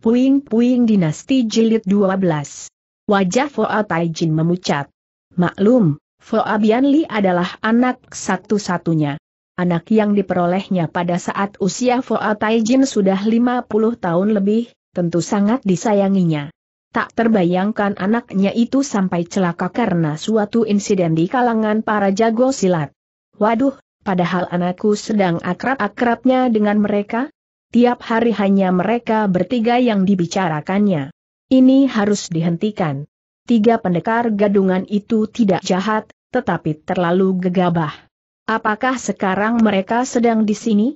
Puing-puing dinasti jilid 12. Wajah Foa Taijin memucat. Maklum, Foa Bianli adalah anak satu-satunya. Anak yang diperolehnya pada saat usia Foa Taijin sudah 50 tahun lebih, tentu sangat disayanginya. Tak terbayangkan anaknya itu sampai celaka karena suatu insiden di kalangan para jago silat. Waduh, padahal anakku sedang akrab-akrabnya dengan mereka, tiap hari hanya mereka bertiga yang dibicarakannya. Ini harus dihentikan. Tiga pendekar gadungan itu tidak jahat, tetapi terlalu gegabah. Apakah sekarang mereka sedang di sini?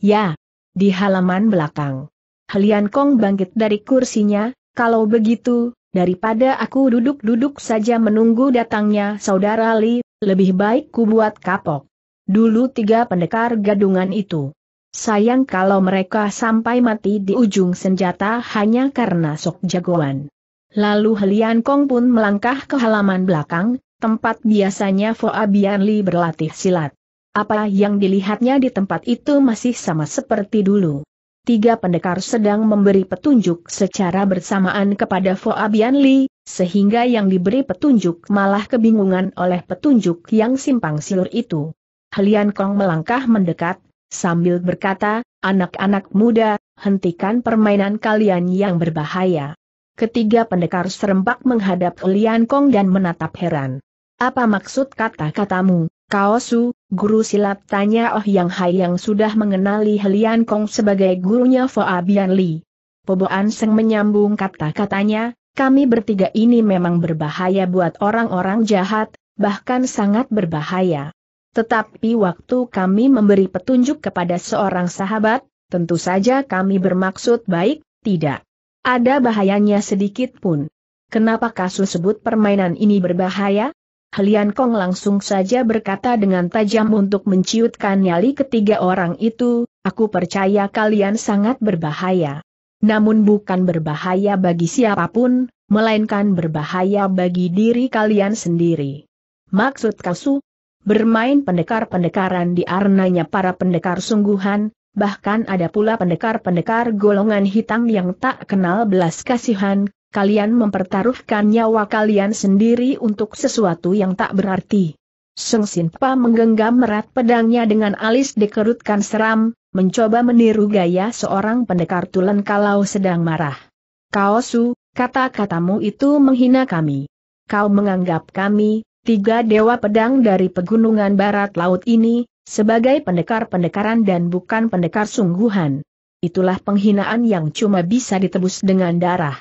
Ya, di halaman belakang. Helian Kong bangkit dari kursinya, kalau begitu, daripada aku duduk-duduk saja menunggu datangnya saudara Li, lebih baik ku buat kapok. Dulu tiga pendekar gadungan itu Sayang kalau mereka sampai mati di ujung senjata hanya karena sok jagoan. Lalu Helian Kong pun melangkah ke halaman belakang, tempat biasanya Foa Li berlatih silat. Apa yang dilihatnya di tempat itu masih sama seperti dulu. Tiga pendekar sedang memberi petunjuk secara bersamaan kepada Foa Li, sehingga yang diberi petunjuk malah kebingungan oleh petunjuk yang simpang siur itu. Helian Kong melangkah mendekat, sambil berkata, anak-anak muda, hentikan permainan kalian yang berbahaya. Ketiga pendekar serempak menghadap Lian Kong dan menatap heran. Apa maksud kata-katamu, Kaosu, guru silat tanya Oh Yang Hai yang sudah mengenali Lian Kong sebagai gurunya Fo Abian Li. Poboan Seng menyambung kata-katanya, kami bertiga ini memang berbahaya buat orang-orang jahat, bahkan sangat berbahaya. Tetapi waktu kami memberi petunjuk kepada seorang sahabat, tentu saja kami bermaksud baik, tidak. Ada bahayanya sedikit pun. Kenapa kasus sebut permainan ini berbahaya? Helian Kong langsung saja berkata dengan tajam untuk menciutkan nyali ketiga orang itu, aku percaya kalian sangat berbahaya. Namun bukan berbahaya bagi siapapun, melainkan berbahaya bagi diri kalian sendiri. Maksud kasus? bermain pendekar-pendekaran di arnanya para pendekar sungguhan, bahkan ada pula pendekar-pendekar golongan hitam yang tak kenal belas kasihan, kalian mempertaruhkan nyawa kalian sendiri untuk sesuatu yang tak berarti. Seng Sinpa menggenggam merat pedangnya dengan alis dikerutkan seram, mencoba meniru gaya seorang pendekar tulen kalau sedang marah. Kaosu, kata-katamu itu menghina kami. Kau menganggap kami, tiga dewa pedang dari pegunungan barat laut ini, sebagai pendekar-pendekaran dan bukan pendekar sungguhan. Itulah penghinaan yang cuma bisa ditebus dengan darah.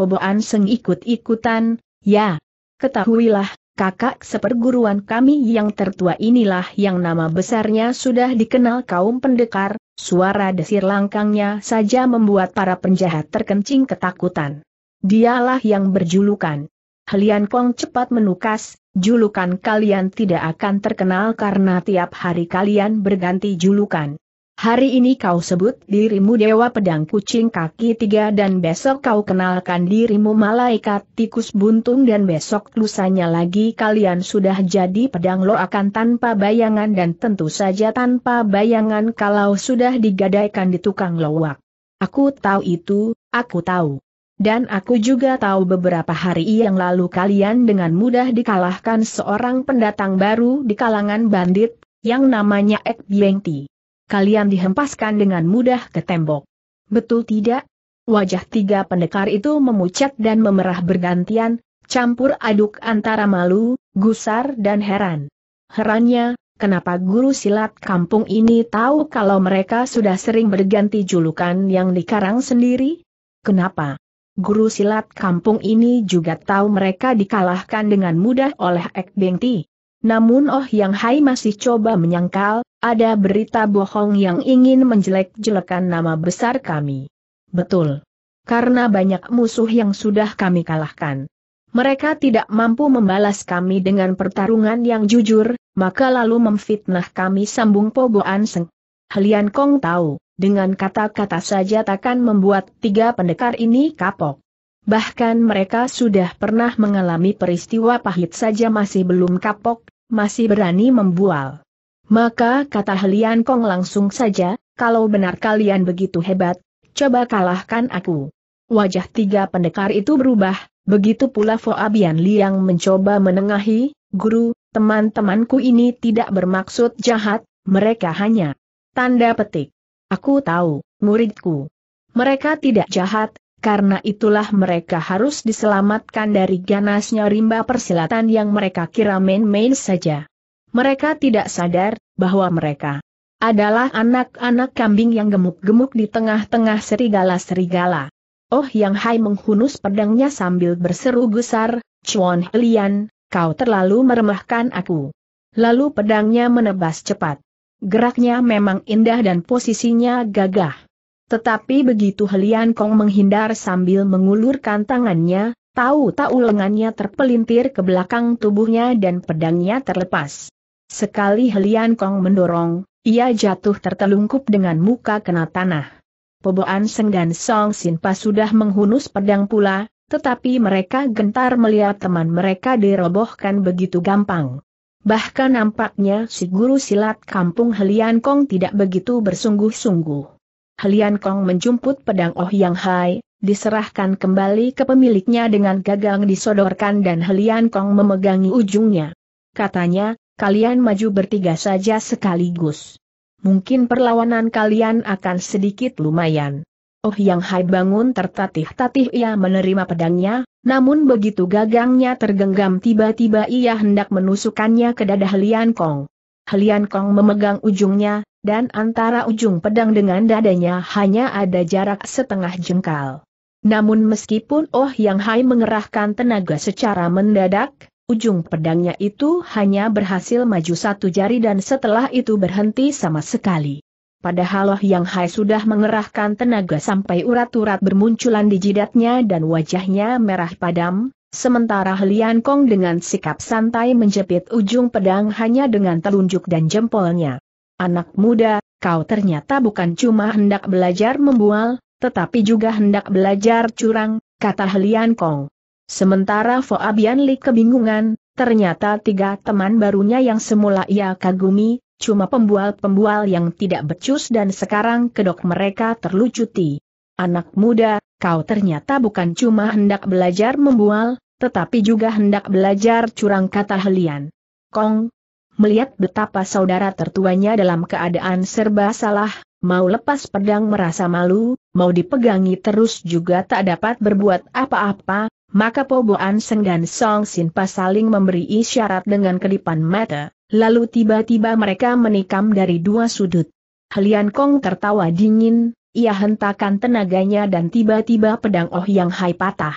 Poboan Seng ikut-ikutan, ya. Ketahuilah, kakak seperguruan kami yang tertua inilah yang nama besarnya sudah dikenal kaum pendekar, suara desir langkangnya saja membuat para penjahat terkencing ketakutan. Dialah yang berjulukan. Helian Kong cepat menukas, Julukan kalian tidak akan terkenal karena tiap hari kalian berganti julukan. Hari ini kau sebut dirimu Dewa Pedang Kucing Kaki Tiga dan besok kau kenalkan dirimu Malaikat Tikus Buntung dan besok lusanya lagi kalian sudah jadi pedang lo akan tanpa bayangan dan tentu saja tanpa bayangan kalau sudah digadaikan di tukang lowak. Aku tahu itu, aku tahu. Dan aku juga tahu beberapa hari yang lalu kalian dengan mudah dikalahkan seorang pendatang baru di kalangan bandit, yang namanya Ek Ti. Kalian dihempaskan dengan mudah ke tembok. Betul tidak? Wajah tiga pendekar itu memucat dan memerah bergantian, campur aduk antara malu, gusar dan heran. Herannya, kenapa guru silat kampung ini tahu kalau mereka sudah sering berganti julukan yang dikarang sendiri? Kenapa? Guru silat kampung ini juga tahu mereka dikalahkan dengan mudah oleh Ek Beng Ti. Namun Oh Yang Hai masih coba menyangkal, ada berita bohong yang ingin menjelek-jelekan nama besar kami. Betul. Karena banyak musuh yang sudah kami kalahkan. Mereka tidak mampu membalas kami dengan pertarungan yang jujur, maka lalu memfitnah kami sambung Poboan Seng. Helian Kong tahu, dengan kata-kata saja takkan membuat tiga pendekar ini kapok. Bahkan mereka sudah pernah mengalami peristiwa pahit saja masih belum kapok, masih berani membual. Maka kata Helian Kong langsung saja, kalau benar kalian begitu hebat, coba kalahkan aku. Wajah tiga pendekar itu berubah, begitu pula Foabian Liang mencoba menengahi, Guru, teman-temanku ini tidak bermaksud jahat, mereka hanya tanda petik. Aku tahu, muridku. Mereka tidak jahat, karena itulah mereka harus diselamatkan dari ganasnya rimba persilatan yang mereka kira main-main saja. Mereka tidak sadar bahwa mereka adalah anak-anak kambing yang gemuk-gemuk di tengah-tengah serigala-serigala. Oh Yang Hai menghunus pedangnya sambil berseru gusar, Chuan Helian, kau terlalu meremahkan aku. Lalu pedangnya menebas cepat. Geraknya memang indah dan posisinya gagah. Tetapi begitu Helian Kong menghindar sambil mengulurkan tangannya, tahu-tahu lengannya terpelintir ke belakang tubuhnya dan pedangnya terlepas. Sekali Helian Kong mendorong, ia jatuh tertelungkup dengan muka kena tanah. Poboan Seng dan Song Sinpa sudah menghunus pedang pula, tetapi mereka gentar melihat teman mereka dirobohkan begitu gampang. Bahkan nampaknya si guru silat kampung Helian Kong tidak begitu bersungguh-sungguh. Helian Kong menjumput pedang Oh Yang Hai, diserahkan kembali ke pemiliknya dengan gagang disodorkan dan Helian Kong memegangi ujungnya. Katanya, kalian maju bertiga saja sekaligus. Mungkin perlawanan kalian akan sedikit lumayan. Oh Yang Hai bangun tertatih-tatih ia menerima pedangnya, namun begitu gagangnya tergenggam tiba-tiba ia hendak menusukkannya ke dada Lian Kong. Lian Kong memegang ujungnya, dan antara ujung pedang dengan dadanya hanya ada jarak setengah jengkal. Namun meskipun Oh Yang Hai mengerahkan tenaga secara mendadak, ujung pedangnya itu hanya berhasil maju satu jari dan setelah itu berhenti sama sekali. Padahal Loh Yang Hai sudah mengerahkan tenaga sampai urat-urat bermunculan di jidatnya dan wajahnya merah padam, sementara Lian Kong dengan sikap santai menjepit ujung pedang hanya dengan telunjuk dan jempolnya. Anak muda, kau ternyata bukan cuma hendak belajar membual, tetapi juga hendak belajar curang, kata Lian Kong. Sementara Fo Abian Li kebingungan, ternyata tiga teman barunya yang semula ia kagumi, cuma pembual-pembual yang tidak becus dan sekarang kedok mereka terlucuti. Anak muda, kau ternyata bukan cuma hendak belajar membual, tetapi juga hendak belajar curang kata helian. Kong, melihat betapa saudara tertuanya dalam keadaan serba salah, mau lepas pedang merasa malu, mau dipegangi terus juga tak dapat berbuat apa-apa, maka Poboan dan Song Sinpa saling memberi isyarat dengan kedipan mata. Lalu tiba-tiba mereka menikam dari dua sudut. Helian Kong tertawa dingin, ia hentakan tenaganya dan tiba-tiba pedang Oh Yang Hai patah.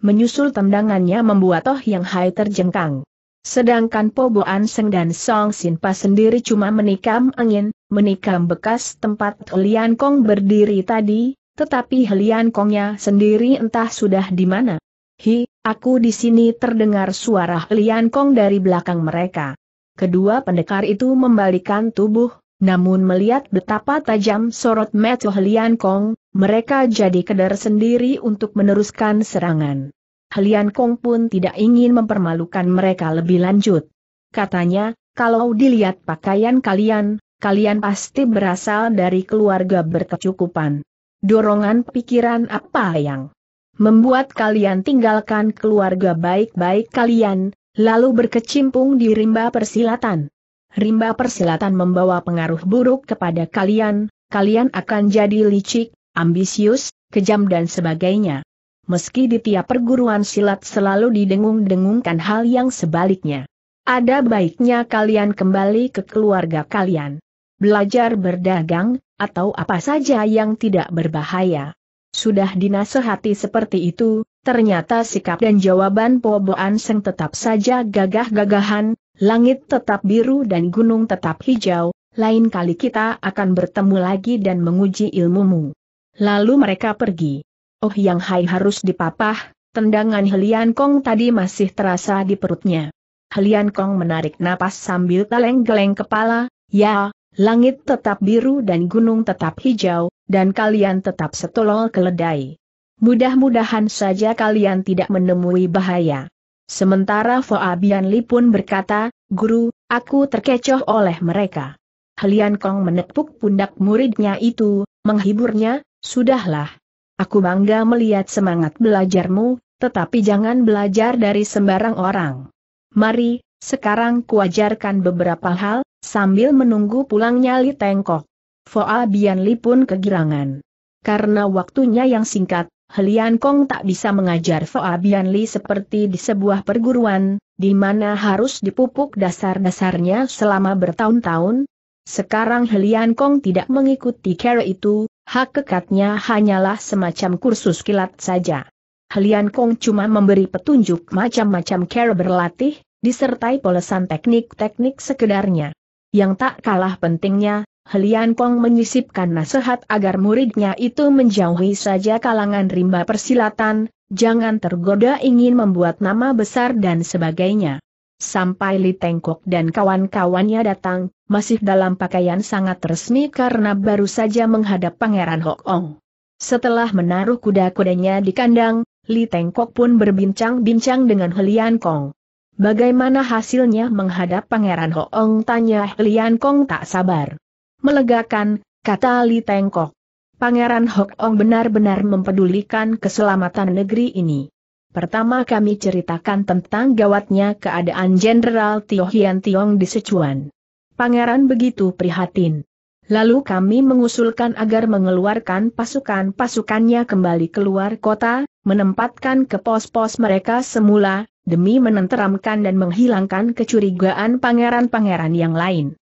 Menyusul tendangannya membuat Oh Yang Hai terjengkang. Sedangkan Poboan Seng dan Song Sinpa sendiri cuma menikam angin, menikam bekas tempat Helian Kong berdiri tadi, tetapi Helian Kongnya sendiri entah sudah di mana. Hi, aku di sini terdengar suara Helian Kong dari belakang mereka. Kedua pendekar itu membalikan tubuh, namun melihat betapa tajam sorot Metu Helian Kong, mereka jadi kedar sendiri untuk meneruskan serangan. Helian Kong pun tidak ingin mempermalukan mereka lebih lanjut. Katanya, kalau dilihat pakaian kalian, kalian pasti berasal dari keluarga berkecukupan. Dorongan pikiran apa yang membuat kalian tinggalkan keluarga baik-baik kalian, lalu berkecimpung di rimba persilatan. Rimba persilatan membawa pengaruh buruk kepada kalian, kalian akan jadi licik, ambisius, kejam dan sebagainya. Meski di tiap perguruan silat selalu didengung-dengungkan hal yang sebaliknya. Ada baiknya kalian kembali ke keluarga kalian. Belajar berdagang, atau apa saja yang tidak berbahaya. Sudah dinasehati seperti itu, Ternyata sikap dan jawaban Po An Seng tetap saja gagah-gagahan, langit tetap biru dan gunung tetap hijau, lain kali kita akan bertemu lagi dan menguji ilmumu. Lalu mereka pergi. Oh yang hai harus dipapah, tendangan Helian Kong tadi masih terasa di perutnya. Helian Kong menarik napas sambil geleng-geleng kepala, ya, langit tetap biru dan gunung tetap hijau, dan kalian tetap setolol keledai. Mudah-mudahan saja kalian tidak menemui bahaya. Sementara Foabian Li pun berkata, Guru, aku terkecoh oleh mereka. Helian Kong menepuk pundak muridnya itu, menghiburnya, sudahlah. Aku bangga melihat semangat belajarmu, tetapi jangan belajar dari sembarang orang. Mari, sekarang kuajarkan beberapa hal, sambil menunggu pulangnya Li Tengkok. Foa Bian Li pun kegirangan. Karena waktunya yang singkat, Helian Kong tak bisa mengajar Bian Li seperti di sebuah perguruan, di mana harus dipupuk dasar-dasarnya selama bertahun-tahun. Sekarang Helian Kong tidak mengikuti cara itu, hak kekatnya hanyalah semacam kursus kilat saja. Helian Kong cuma memberi petunjuk macam-macam cara berlatih, disertai polesan teknik-teknik sekedarnya. Yang tak kalah pentingnya, Helian Kong menyisipkan nasihat agar muridnya itu menjauhi saja kalangan rimba persilatan, jangan tergoda ingin membuat nama besar dan sebagainya. Sampai Li Tengkok dan kawan-kawannya datang, masih dalam pakaian sangat resmi karena baru saja menghadap Pangeran Hok Ong. Setelah menaruh kuda-kudanya di kandang, Li Tengkok pun berbincang-bincang dengan Helian Kong. Bagaimana hasilnya menghadap Pangeran Hoong tanya Helian Kong tak sabar melegakan, kata Li Tengkok. Pangeran Hok Ong benar-benar mempedulikan keselamatan negeri ini. Pertama kami ceritakan tentang gawatnya keadaan Jenderal Tio Hian Tiong di Sichuan. Pangeran begitu prihatin. Lalu kami mengusulkan agar mengeluarkan pasukan-pasukannya kembali keluar kota, menempatkan ke pos-pos mereka semula, demi menenteramkan dan menghilangkan kecurigaan pangeran-pangeran yang lain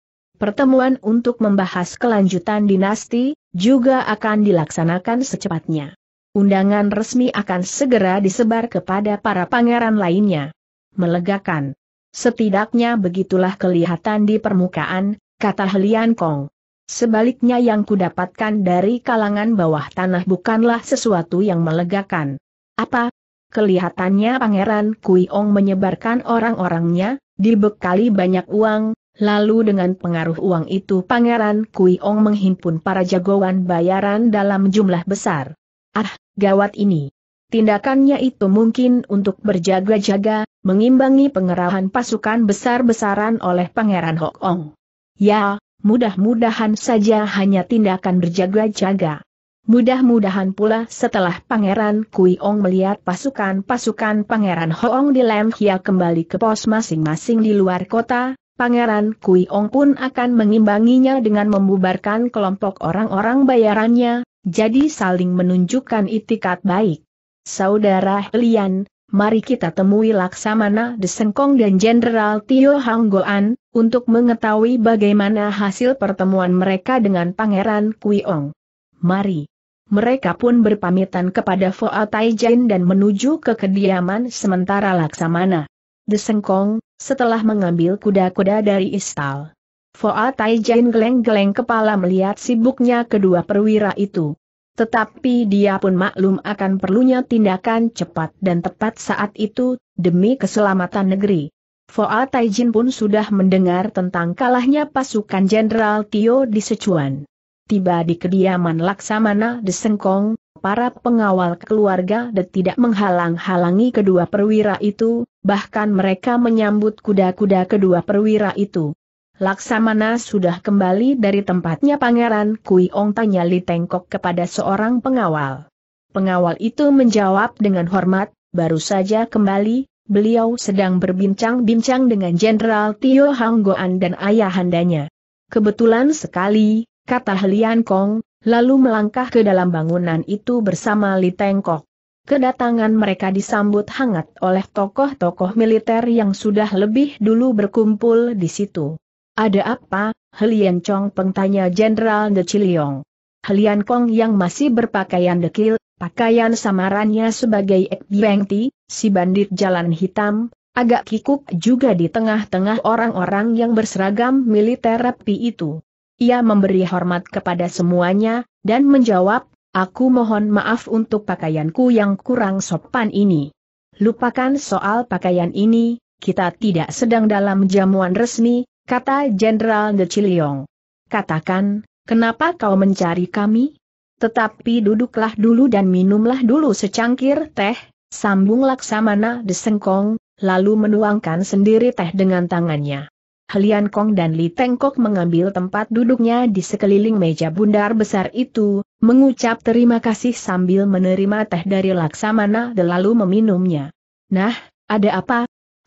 pertemuan untuk membahas kelanjutan dinasti, juga akan dilaksanakan secepatnya. Undangan resmi akan segera disebar kepada para pangeran lainnya. Melegakan. Setidaknya begitulah kelihatan di permukaan, kata Helian Kong. Sebaliknya yang kudapatkan dari kalangan bawah tanah bukanlah sesuatu yang melegakan. Apa? Kelihatannya Pangeran Kui Ong menyebarkan orang-orangnya, dibekali banyak uang, Lalu dengan pengaruh uang itu Pangeran Kui Ong menghimpun para jagoan bayaran dalam jumlah besar. Ah, gawat ini. Tindakannya itu mungkin untuk berjaga-jaga, mengimbangi pengerahan pasukan besar-besaran oleh Pangeran Hok Ong. Ya, mudah-mudahan saja hanya tindakan berjaga-jaga. Mudah-mudahan pula setelah Pangeran Kui Ong melihat pasukan-pasukan Pangeran Hoong di Lam Hia kembali ke pos masing-masing di luar kota, Pangeran Kui Ong pun akan mengimbanginya dengan membubarkan kelompok orang-orang bayarannya, jadi saling menunjukkan itikat baik. Saudara Helian, mari kita temui Laksamana Desengkong dan Jenderal Tio Hanggoan, untuk mengetahui bagaimana hasil pertemuan mereka dengan Pangeran Kui Ong. Mari. Mereka pun berpamitan kepada Foa Taijin dan menuju ke kediaman sementara Laksamana. Desengkong, setelah mengambil kuda-kuda dari istal. Foa Taijin geleng-geleng kepala melihat sibuknya kedua perwira itu. Tetapi dia pun maklum akan perlunya tindakan cepat dan tepat saat itu, demi keselamatan negeri. Foa Taijin pun sudah mendengar tentang kalahnya pasukan Jenderal Tio di Sichuan. Tiba di kediaman Laksamana Desengkong, para pengawal keluarga dan tidak menghalang-halangi kedua perwira itu, bahkan mereka menyambut kuda-kuda kedua perwira itu. Laksamana sudah kembali dari tempatnya Pangeran Kui ong tanya Li Tengkok kepada seorang pengawal. Pengawal itu menjawab dengan hormat, baru saja kembali, beliau sedang berbincang-bincang dengan Jenderal Tio hang goan dan ayahandanya. Kebetulan sekali, kata Helian Kong, lalu melangkah ke dalam bangunan itu bersama Li Tengkok. Kedatangan mereka disambut hangat oleh tokoh-tokoh militer yang sudah lebih dulu berkumpul di situ. Ada apa? Helian Chong pengtanya Jenderal De Chiliong. Helian Kong yang masih berpakaian dekil, pakaian samarannya sebagai Ekbengti, si bandit jalan hitam, agak kikuk juga di tengah-tengah orang-orang yang berseragam militer rapi itu ia memberi hormat kepada semuanya, dan menjawab, aku mohon maaf untuk pakaianku yang kurang sopan ini. Lupakan soal pakaian ini, kita tidak sedang dalam jamuan resmi, kata Jenderal De Chiliong. Katakan, kenapa kau mencari kami? Tetapi duduklah dulu dan minumlah dulu secangkir teh, sambung Laksamana Desengkong, lalu menuangkan sendiri teh dengan tangannya. Helian Kong dan Li Tengkok mengambil tempat duduknya di sekeliling meja bundar besar itu, mengucap terima kasih sambil menerima teh dari Laksamana lalu meminumnya. Nah, ada apa?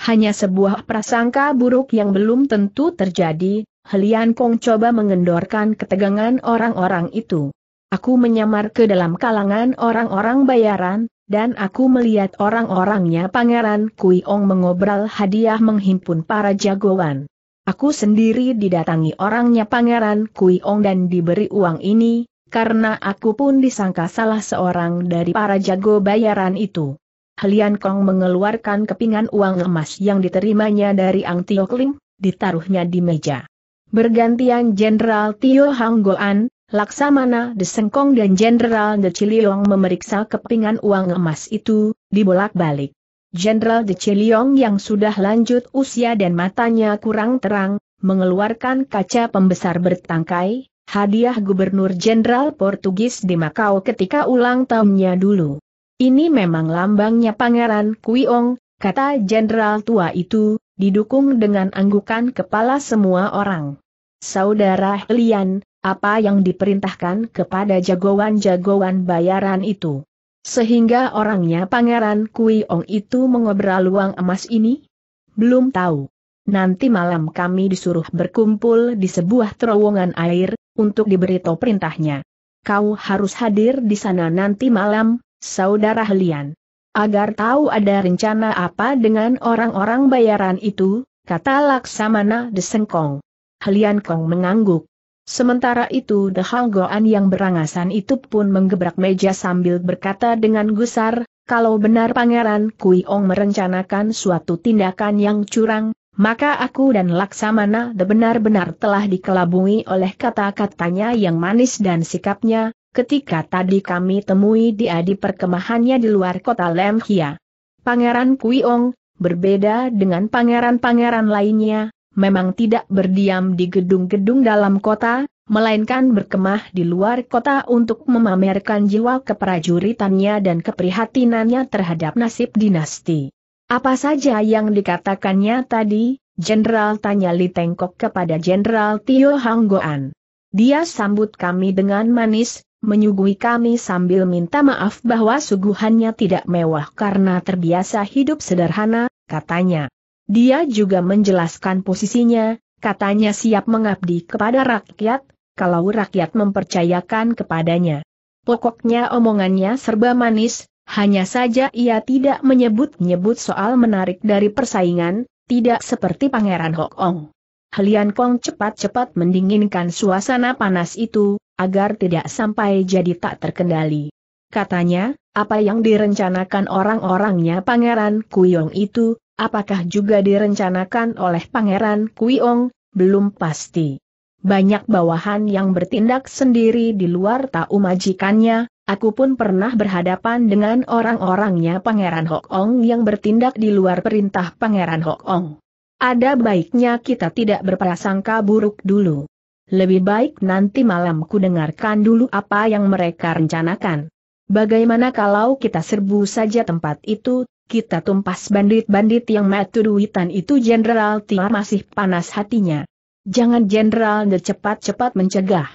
Hanya sebuah prasangka buruk yang belum tentu terjadi, Helian Kong coba mengendorkan ketegangan orang-orang itu. Aku menyamar ke dalam kalangan orang-orang bayaran, dan aku melihat orang-orangnya Pangeran Kui Ong mengobral hadiah menghimpun para jagoan. Aku sendiri didatangi orangnya Pangeran Kui Ong dan diberi uang ini, karena aku pun disangka salah seorang dari para jago bayaran itu. Helian Kong mengeluarkan kepingan uang emas yang diterimanya dari Ang Tio Kling, ditaruhnya di meja. Bergantian Jenderal Tio Hang Goan, Laksamana Desengkong dan Jenderal De Chiliong memeriksa kepingan uang emas itu, dibolak-balik. Jenderal De Chiliong yang sudah lanjut usia dan matanya kurang terang, mengeluarkan kaca pembesar bertangkai, hadiah Gubernur Jenderal Portugis di Makau ketika ulang tahunnya dulu. Ini memang lambangnya Pangeran Kuiong, kata jenderal tua itu, didukung dengan anggukan kepala semua orang. Saudara Lian, apa yang diperintahkan kepada jagoan-jagoan bayaran itu? Sehingga orangnya Pangeran Kui Ong itu mengobrol luang emas ini? Belum tahu. Nanti malam kami disuruh berkumpul di sebuah terowongan air, untuk diberi diberitahu perintahnya. Kau harus hadir di sana nanti malam, saudara Helian. Agar tahu ada rencana apa dengan orang-orang bayaran itu, kata Laksamana Desengkong. Helian Kong mengangguk. Sementara itu The Halgoan yang berangasan itu pun menggebrak meja sambil berkata dengan gusar, kalau benar Pangeran Kui Ong merencanakan suatu tindakan yang curang, maka aku dan Laksamana benar-benar telah dikelabui oleh kata-katanya yang manis dan sikapnya, ketika tadi kami temui dia di perkemahannya di luar kota Lemhia. Pangeran Kui Ong, berbeda dengan pangeran-pangeran lainnya, memang tidak berdiam di gedung-gedung dalam kota, melainkan berkemah di luar kota untuk memamerkan jiwa keprajuritannya dan keprihatinannya terhadap nasib dinasti. Apa saja yang dikatakannya tadi, Jenderal tanya Li Tengkok kepada Jenderal Tio Hanggoan. Dia sambut kami dengan manis, menyuguhi kami sambil minta maaf bahwa suguhannya tidak mewah karena terbiasa hidup sederhana, katanya. Dia juga menjelaskan posisinya, katanya siap mengabdi kepada rakyat, kalau rakyat mempercayakan kepadanya. Pokoknya omongannya serba manis, hanya saja ia tidak menyebut-nyebut soal menarik dari persaingan, tidak seperti Pangeran Hok Ong. Helian Kong cepat-cepat mendinginkan suasana panas itu, agar tidak sampai jadi tak terkendali. Katanya, apa yang direncanakan orang-orangnya Pangeran Kuyong itu, apakah juga direncanakan oleh Pangeran Kuiong, belum pasti. Banyak bawahan yang bertindak sendiri di luar tahu majikannya, aku pun pernah berhadapan dengan orang-orangnya Pangeran Hok yang bertindak di luar perintah Pangeran Hok Ada baiknya kita tidak berprasangka buruk dulu. Lebih baik nanti malam ku dengarkan dulu apa yang mereka rencanakan. Bagaimana kalau kita serbu saja tempat itu, kita tumpas bandit-bandit yang matu duitan itu Jenderal Tia masih panas hatinya. Jangan Jenderal De cepat-cepat mencegah.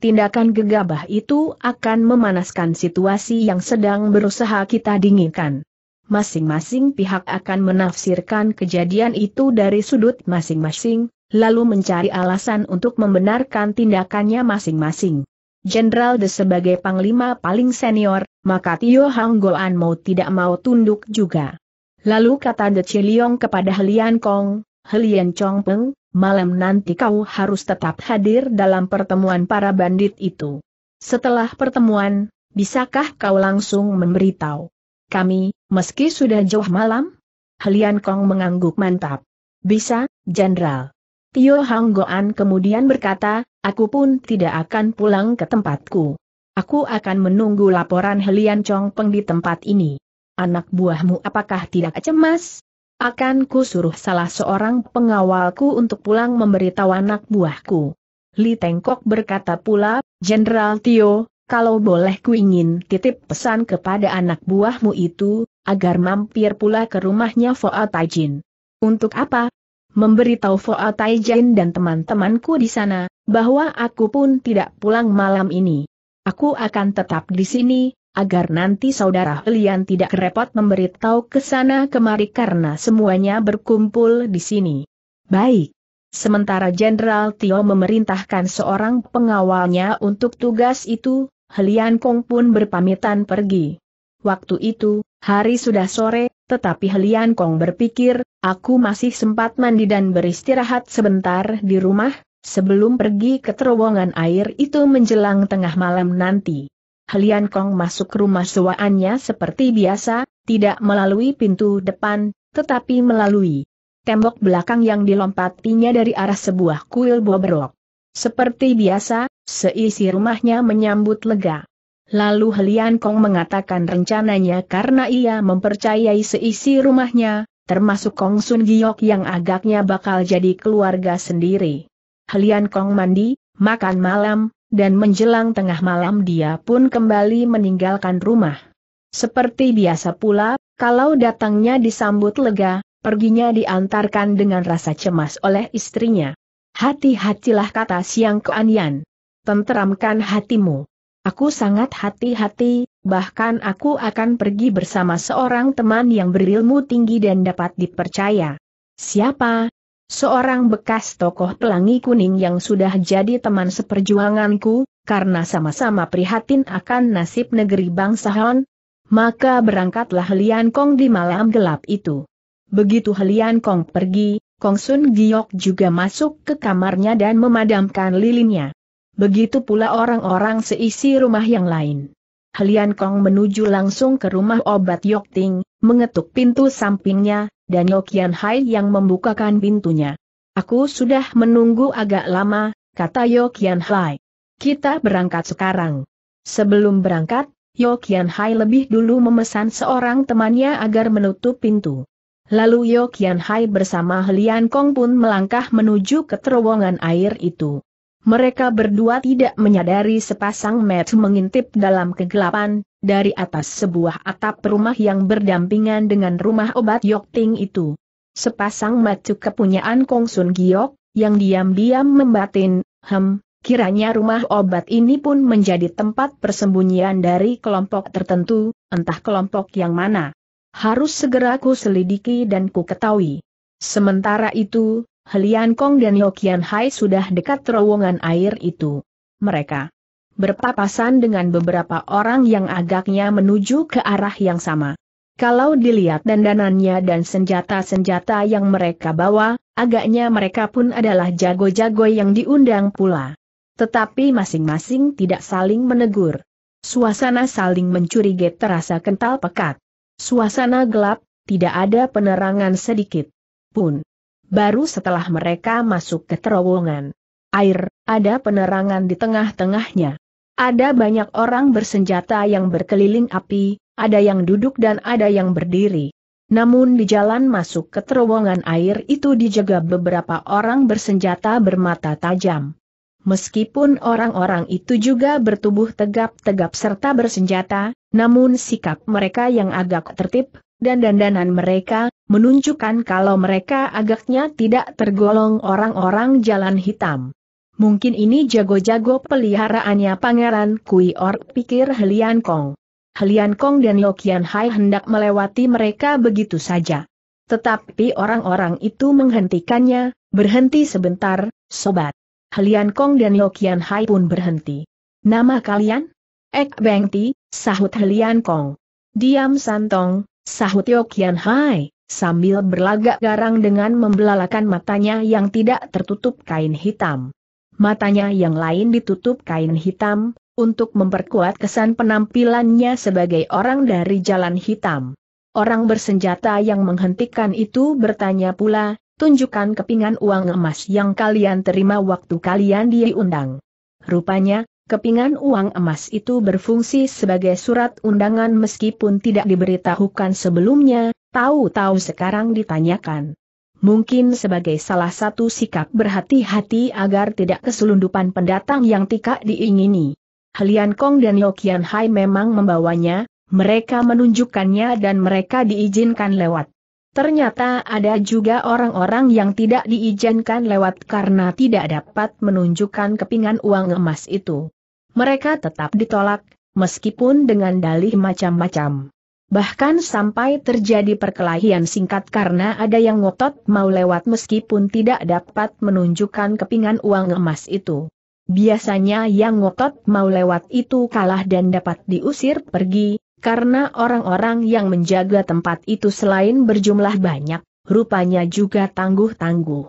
Tindakan gegabah itu akan memanaskan situasi yang sedang berusaha kita dinginkan. Masing-masing pihak akan menafsirkan kejadian itu dari sudut masing-masing, lalu mencari alasan untuk membenarkan tindakannya masing-masing. Jenderal De sebagai panglima paling senior, maka Tio Hang Goan mau tidak mau tunduk juga. Lalu kata De Chiliong kepada Helian Kong, Helian Chong Peng, malam nanti kau harus tetap hadir dalam pertemuan para bandit itu. Setelah pertemuan, bisakah kau langsung memberitahu kami, meski sudah jauh malam? Helian Kong mengangguk mantap. Bisa, Jenderal. Tio Hang Goan kemudian berkata, aku pun tidak akan pulang ke tempatku. Aku akan menunggu laporan Helian Chongpeng di tempat ini. Anak buahmu apakah tidak cemas? Akan ku suruh salah seorang pengawalku untuk pulang memberitahu anak buahku. Li Tengkok berkata pula, Jenderal Tio, kalau boleh ku ingin titip pesan kepada anak buahmu itu, agar mampir pula ke rumahnya Foa Taijin. Untuk apa? Memberitahu Foa Taijin dan teman-temanku di sana, bahwa aku pun tidak pulang malam ini. Aku akan tetap di sini, agar nanti saudara Helian tidak repot memberitahu ke sana kemari karena semuanya berkumpul di sini. Baik. Sementara Jenderal Tio memerintahkan seorang pengawalnya untuk tugas itu, Helian Kong pun berpamitan pergi. Waktu itu, hari sudah sore, tetapi Helian Kong berpikir, aku masih sempat mandi dan beristirahat sebentar di rumah, Sebelum pergi ke terowongan air itu menjelang tengah malam nanti. Helian Kong masuk rumah sewaannya seperti biasa, tidak melalui pintu depan, tetapi melalui tembok belakang yang dilompatinya dari arah sebuah kuil bobrok. Seperti biasa, seisi rumahnya menyambut lega. Lalu Helian Kong mengatakan rencananya karena ia mempercayai seisi rumahnya, termasuk Kong Sun Giok yang agaknya bakal jadi keluarga sendiri. Halian Kong mandi, makan malam, dan menjelang tengah malam dia pun kembali meninggalkan rumah. Seperti biasa pula, kalau datangnya disambut lega, perginya diantarkan dengan rasa cemas oleh istrinya. Hati-hatilah kata Siang Keanian. Tenteramkan hatimu. Aku sangat hati-hati, bahkan aku akan pergi bersama seorang teman yang berilmu tinggi dan dapat dipercaya. Siapa, seorang bekas tokoh pelangi kuning yang sudah jadi teman seperjuanganku, karena sama-sama prihatin akan nasib negeri bangsa Han, maka berangkatlah Lian Kong di malam gelap itu. Begitu Lian Kong pergi, Kong Sun Giok juga masuk ke kamarnya dan memadamkan lilinnya. Begitu pula orang-orang seisi rumah yang lain. Lian Kong menuju langsung ke rumah obat Yok Ting, mengetuk pintu sampingnya, Daniel Kian Hai yang membukakan pintunya. Aku sudah menunggu agak lama, kata Yo Kian Hai. Kita berangkat sekarang. Sebelum berangkat, Yo Kian Hai lebih dulu memesan seorang temannya agar menutup pintu. Lalu Yo Kian Hai bersama Helian Kong pun melangkah menuju ke terowongan air itu. Mereka berdua tidak menyadari sepasang mata mengintip dalam kegelapan, dari atas sebuah atap rumah yang berdampingan dengan rumah obat Yokting itu. Sepasang mata kepunyaan Kong Sun Giok, yang diam-diam membatin, hem, kiranya rumah obat ini pun menjadi tempat persembunyian dari kelompok tertentu, entah kelompok yang mana. Harus segera ku selidiki dan ku ketahui. Sementara itu, Helian Kong dan Yo Hai sudah dekat terowongan air itu. Mereka berpapasan dengan beberapa orang yang agaknya menuju ke arah yang sama. Kalau dilihat dandanannya dan senjata-senjata yang mereka bawa, agaknya mereka pun adalah jago-jago yang diundang pula. Tetapi masing-masing tidak saling menegur. Suasana saling mencurigai terasa kental pekat. Suasana gelap, tidak ada penerangan sedikit pun baru setelah mereka masuk ke terowongan air, ada penerangan di tengah-tengahnya. Ada banyak orang bersenjata yang berkeliling api, ada yang duduk dan ada yang berdiri. Namun di jalan masuk ke terowongan air itu dijaga beberapa orang bersenjata bermata tajam. Meskipun orang-orang itu juga bertubuh tegap-tegap serta bersenjata, namun sikap mereka yang agak tertib, dan dandanan mereka, menunjukkan kalau mereka agaknya tidak tergolong orang-orang jalan hitam. Mungkin ini jago-jago peliharaannya Pangeran Kui Or pikir Helian Kong. Helian Kong dan Lokian Hai hendak melewati mereka begitu saja. Tetapi orang-orang itu menghentikannya, berhenti sebentar, sobat. Helian Kong dan Lokian Hai pun berhenti. Nama kalian? Ek Bengti, sahut Helian Kong. Diam Santong, Sahut Yokian Hai, sambil berlagak garang dengan membelalakan matanya yang tidak tertutup kain hitam. Matanya yang lain ditutup kain hitam, untuk memperkuat kesan penampilannya sebagai orang dari jalan hitam. Orang bersenjata yang menghentikan itu bertanya pula, tunjukkan kepingan uang emas yang kalian terima waktu kalian diundang. Rupanya, Kepingan uang emas itu berfungsi sebagai surat undangan meskipun tidak diberitahukan sebelumnya, tahu-tahu sekarang ditanyakan. Mungkin sebagai salah satu sikap berhati-hati agar tidak keselundupan pendatang yang tidak diingini. Helian Kong dan Yokian Hai memang membawanya, mereka menunjukkannya dan mereka diizinkan lewat. Ternyata ada juga orang-orang yang tidak diizinkan lewat karena tidak dapat menunjukkan kepingan uang emas itu. Mereka tetap ditolak, meskipun dengan dalih macam-macam. Bahkan sampai terjadi perkelahian singkat karena ada yang ngotot mau lewat meskipun tidak dapat menunjukkan kepingan uang emas itu. Biasanya yang ngotot mau lewat itu kalah dan dapat diusir pergi, karena orang-orang yang menjaga tempat itu selain berjumlah banyak, rupanya juga tangguh-tangguh.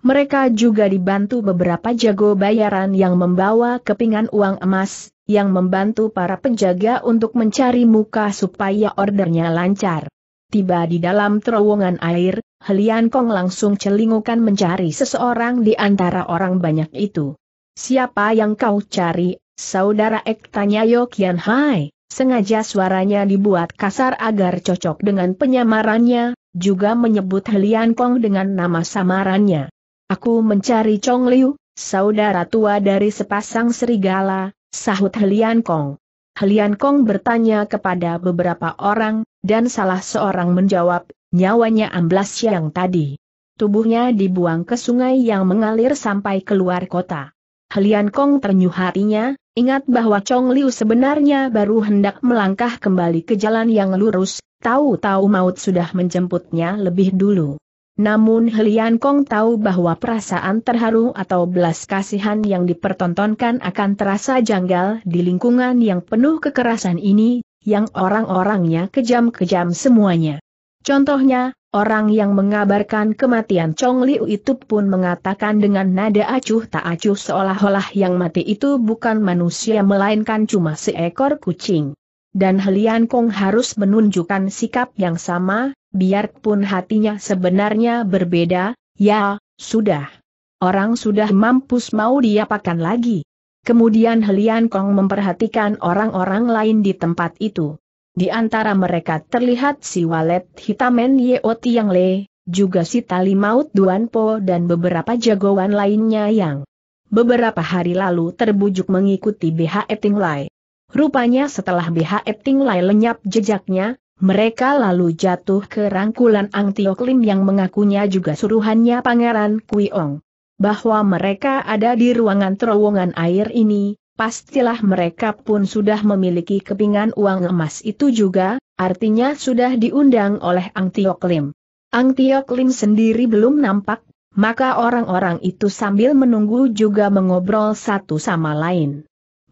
Mereka juga dibantu beberapa jago bayaran yang membawa kepingan uang emas, yang membantu para penjaga untuk mencari muka supaya ordernya lancar. Tiba di dalam terowongan air, Helian Kong langsung celingukan mencari seseorang di antara orang banyak itu. Siapa yang kau cari, saudara Ek tanya Yokian Hai? sengaja suaranya dibuat kasar agar cocok dengan penyamarannya, juga menyebut Helian Kong dengan nama samarannya. Aku mencari Chong Liu, saudara tua dari sepasang serigala, sahut Helian Kong. Helian Kong bertanya kepada beberapa orang, dan salah seorang menjawab, nyawanya amblas yang tadi. Tubuhnya dibuang ke sungai yang mengalir sampai keluar kota. Helian Kong ternyuh hatinya, ingat bahwa Chong Liu sebenarnya baru hendak melangkah kembali ke jalan yang lurus, tahu-tahu maut sudah menjemputnya lebih dulu. Namun Helian Kong tahu bahwa perasaan terharu atau belas kasihan yang dipertontonkan akan terasa janggal di lingkungan yang penuh kekerasan ini, yang orang-orangnya kejam-kejam semuanya. Contohnya, orang yang mengabarkan kematian Chong Liu itu pun mengatakan dengan nada acuh tak acuh seolah-olah yang mati itu bukan manusia melainkan cuma seekor kucing. Dan Helian Kong harus menunjukkan sikap yang sama, biarpun hatinya sebenarnya berbeda, ya, sudah. Orang sudah mampus mau diapakan lagi. Kemudian Helian Kong memperhatikan orang-orang lain di tempat itu. Di antara mereka terlihat si walet hitamen Yeot Yang Le, juga si tali maut Duan Po dan beberapa jagoan lainnya yang beberapa hari lalu terbujuk mengikuti BH Eting Lai. Rupanya setelah BH Eting Lai lenyap jejaknya, mereka lalu jatuh ke rangkulan Ang Tio Klim yang mengakunya juga suruhannya Pangeran Kui Ong. Bahwa mereka ada di ruangan terowongan air ini, pastilah mereka pun sudah memiliki kepingan uang emas itu juga, artinya sudah diundang oleh Ang Tiok Lim. Ang Tiok Lim sendiri belum nampak, maka orang-orang itu sambil menunggu juga mengobrol satu sama lain.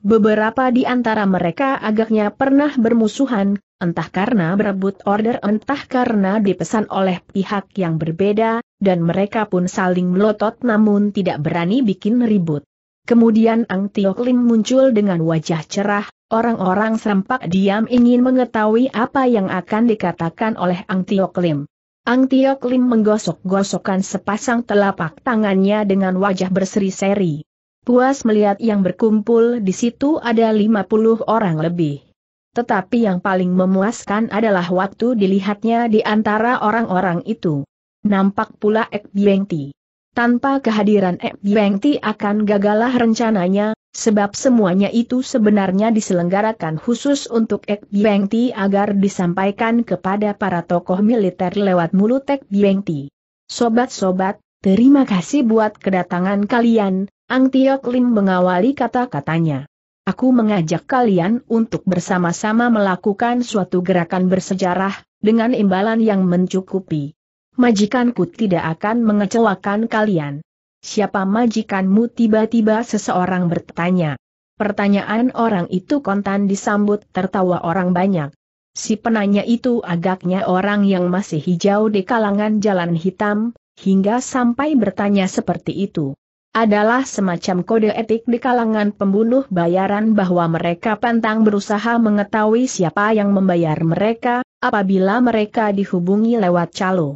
Beberapa di antara mereka agaknya pernah bermusuhan, entah karena berebut order entah karena dipesan oleh pihak yang berbeda, dan mereka pun saling melotot namun tidak berani bikin ribut. Kemudian Ang Tiok Lim muncul dengan wajah cerah, orang-orang serempak diam ingin mengetahui apa yang akan dikatakan oleh Ang Tiok Lim. Ang Tiok Lim menggosok-gosokkan sepasang telapak tangannya dengan wajah berseri-seri. Puas melihat yang berkumpul di situ ada 50 orang lebih. Tetapi yang paling memuaskan adalah waktu dilihatnya di antara orang-orang itu. Nampak pula Ek Ti tanpa kehadiran Ek Beng Ti akan gagalah rencananya, sebab semuanya itu sebenarnya diselenggarakan khusus untuk Ek Beng Ti agar disampaikan kepada para tokoh militer lewat mulut Ek Beng Ti. Sobat-sobat, terima kasih buat kedatangan kalian, Ang Tiok Lim mengawali kata-katanya. Aku mengajak kalian untuk bersama-sama melakukan suatu gerakan bersejarah, dengan imbalan yang mencukupi majikanku tidak akan mengecewakan kalian. Siapa majikanmu tiba-tiba seseorang bertanya. Pertanyaan orang itu kontan disambut tertawa orang banyak. Si penanya itu agaknya orang yang masih hijau di kalangan jalan hitam, hingga sampai bertanya seperti itu. Adalah semacam kode etik di kalangan pembunuh bayaran bahwa mereka pantang berusaha mengetahui siapa yang membayar mereka, apabila mereka dihubungi lewat calo.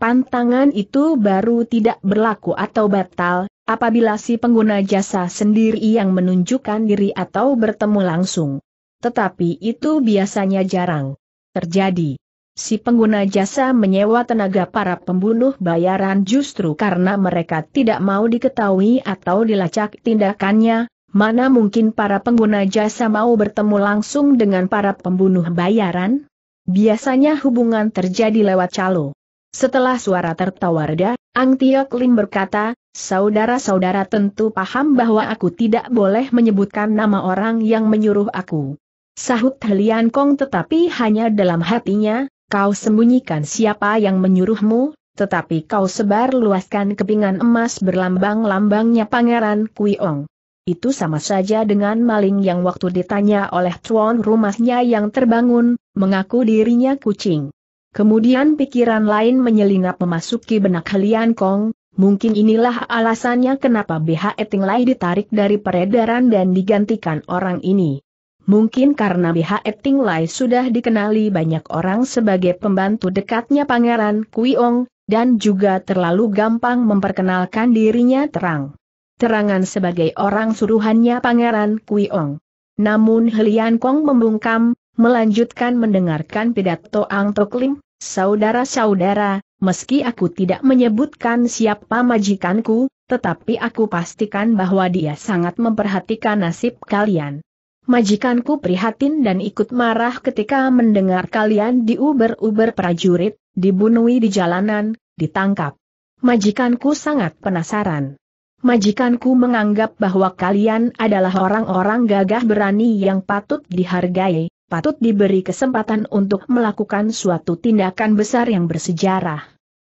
Pantangan itu baru tidak berlaku atau batal, apabila si pengguna jasa sendiri yang menunjukkan diri atau bertemu langsung. Tetapi itu biasanya jarang terjadi. Si pengguna jasa menyewa tenaga para pembunuh bayaran justru karena mereka tidak mau diketahui atau dilacak tindakannya, mana mungkin para pengguna jasa mau bertemu langsung dengan para pembunuh bayaran? Biasanya hubungan terjadi lewat calo. Setelah suara tertawa reda, Ang Tiok Lim berkata, Saudara-saudara tentu paham bahwa aku tidak boleh menyebutkan nama orang yang menyuruh aku. Sahut Helian Kong tetapi hanya dalam hatinya, kau sembunyikan siapa yang menyuruhmu, tetapi kau sebar luaskan kepingan emas berlambang-lambangnya Pangeran Kui Kuiong. Itu sama saja dengan maling yang waktu ditanya oleh tuan rumahnya yang terbangun, mengaku dirinya kucing. Kemudian pikiran lain menyelinap memasuki benak Helian Kong, mungkin inilah alasannya kenapa BH Lai ditarik dari peredaran dan digantikan orang ini. Mungkin karena BH Lai sudah dikenali banyak orang sebagai pembantu dekatnya Pangeran Kui Kuiong, dan juga terlalu gampang memperkenalkan dirinya terang. Terangan sebagai orang suruhannya Pangeran Kui Kuiong. Namun Helian Kong membungkam, melanjutkan mendengarkan pidato Ang Lim, saudara-saudara, meski aku tidak menyebutkan siapa majikanku, tetapi aku pastikan bahwa dia sangat memperhatikan nasib kalian. Majikanku prihatin dan ikut marah ketika mendengar kalian diuber-uber prajurit, dibunuhi di jalanan, ditangkap. Majikanku sangat penasaran. Majikanku menganggap bahwa kalian adalah orang-orang gagah berani yang patut dihargai, patut diberi kesempatan untuk melakukan suatu tindakan besar yang bersejarah.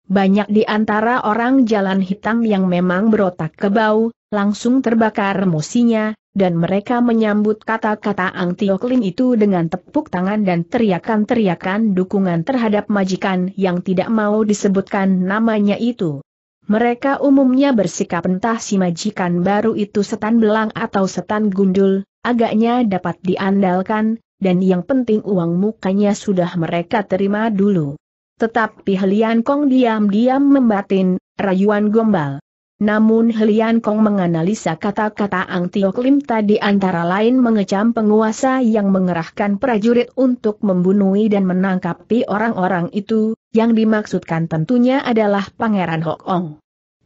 Banyak di antara orang jalan hitam yang memang berotak kebau, langsung terbakar emosinya, dan mereka menyambut kata-kata Ang Tio itu dengan tepuk tangan dan teriakan-teriakan dukungan terhadap majikan yang tidak mau disebutkan namanya itu. Mereka umumnya bersikap entah si majikan baru itu setan belang atau setan gundul, agaknya dapat diandalkan, dan yang penting uang mukanya sudah mereka terima dulu. Tetapi Helian Kong diam-diam membatin, rayuan gombal. Namun Helian Kong menganalisa kata-kata Ang Tio Lim tadi antara lain mengecam penguasa yang mengerahkan prajurit untuk membunuhi dan menangkapi orang-orang itu, yang dimaksudkan tentunya adalah Pangeran Hok Ong.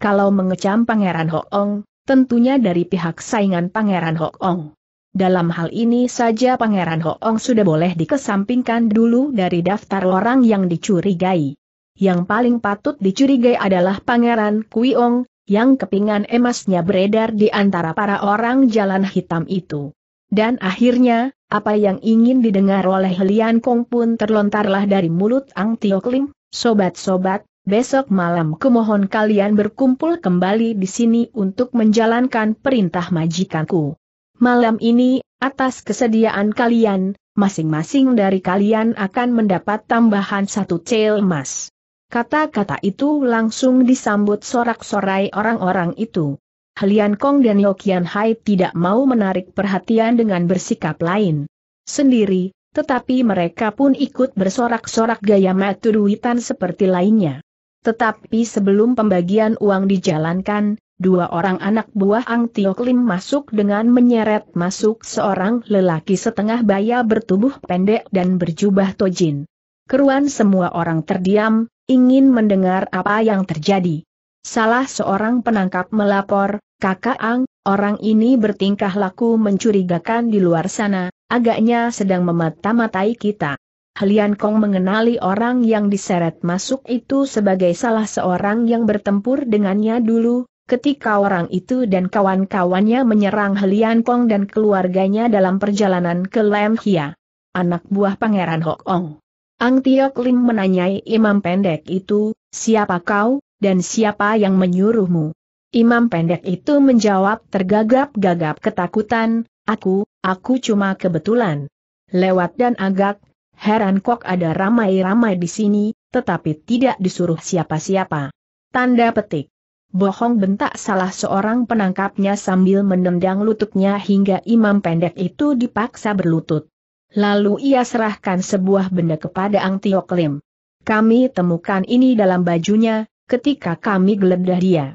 Kalau mengecam Pangeran Hok Ong, tentunya dari pihak saingan Pangeran Hok Ong. Dalam hal ini saja Pangeran Hoong sudah boleh dikesampingkan dulu dari daftar orang yang dicurigai. Yang paling patut dicurigai adalah Pangeran Kuiong, yang kepingan emasnya beredar di antara para orang jalan hitam itu. Dan akhirnya, apa yang ingin didengar oleh Lian Kong pun terlontarlah dari mulut Ang Tio Kling, sobat-sobat, besok malam kumohon kalian berkumpul kembali di sini untuk menjalankan perintah majikanku. Malam ini, atas kesediaan kalian, masing-masing dari kalian akan mendapat tambahan satu cel emas. Kata-kata itu langsung disambut sorak-sorai orang-orang itu. Helian Kong dan Yokian Hai tidak mau menarik perhatian dengan bersikap lain. Sendiri, tetapi mereka pun ikut bersorak-sorak gaya matu duitan seperti lainnya. Tetapi sebelum pembagian uang dijalankan, dua orang anak buah Ang Tio Klim masuk dengan menyeret masuk seorang lelaki setengah baya bertubuh pendek dan berjubah tojin. Keruan semua orang terdiam, ingin mendengar apa yang terjadi. Salah seorang penangkap melapor, kakak Ang, orang ini bertingkah laku mencurigakan di luar sana, agaknya sedang memata-matai kita. Helian Kong mengenali orang yang diseret masuk itu sebagai salah seorang yang bertempur dengannya dulu, Ketika orang itu dan kawan-kawannya menyerang Helian Kong dan keluarganya dalam perjalanan ke Lam Hia. Anak buah Pangeran Hok Ong. Ang Tiok Lim menanyai imam pendek itu, siapa kau, dan siapa yang menyuruhmu? Imam pendek itu menjawab tergagap-gagap ketakutan, aku, aku cuma kebetulan. Lewat dan agak, heran kok ada ramai-ramai di sini, tetapi tidak disuruh siapa-siapa. Tanda petik. Bohong bentak salah seorang penangkapnya sambil menendang lututnya hingga imam pendek itu dipaksa berlutut. Lalu ia serahkan sebuah benda kepada Ang Tio Klim. Kami temukan ini dalam bajunya, ketika kami geledah dia.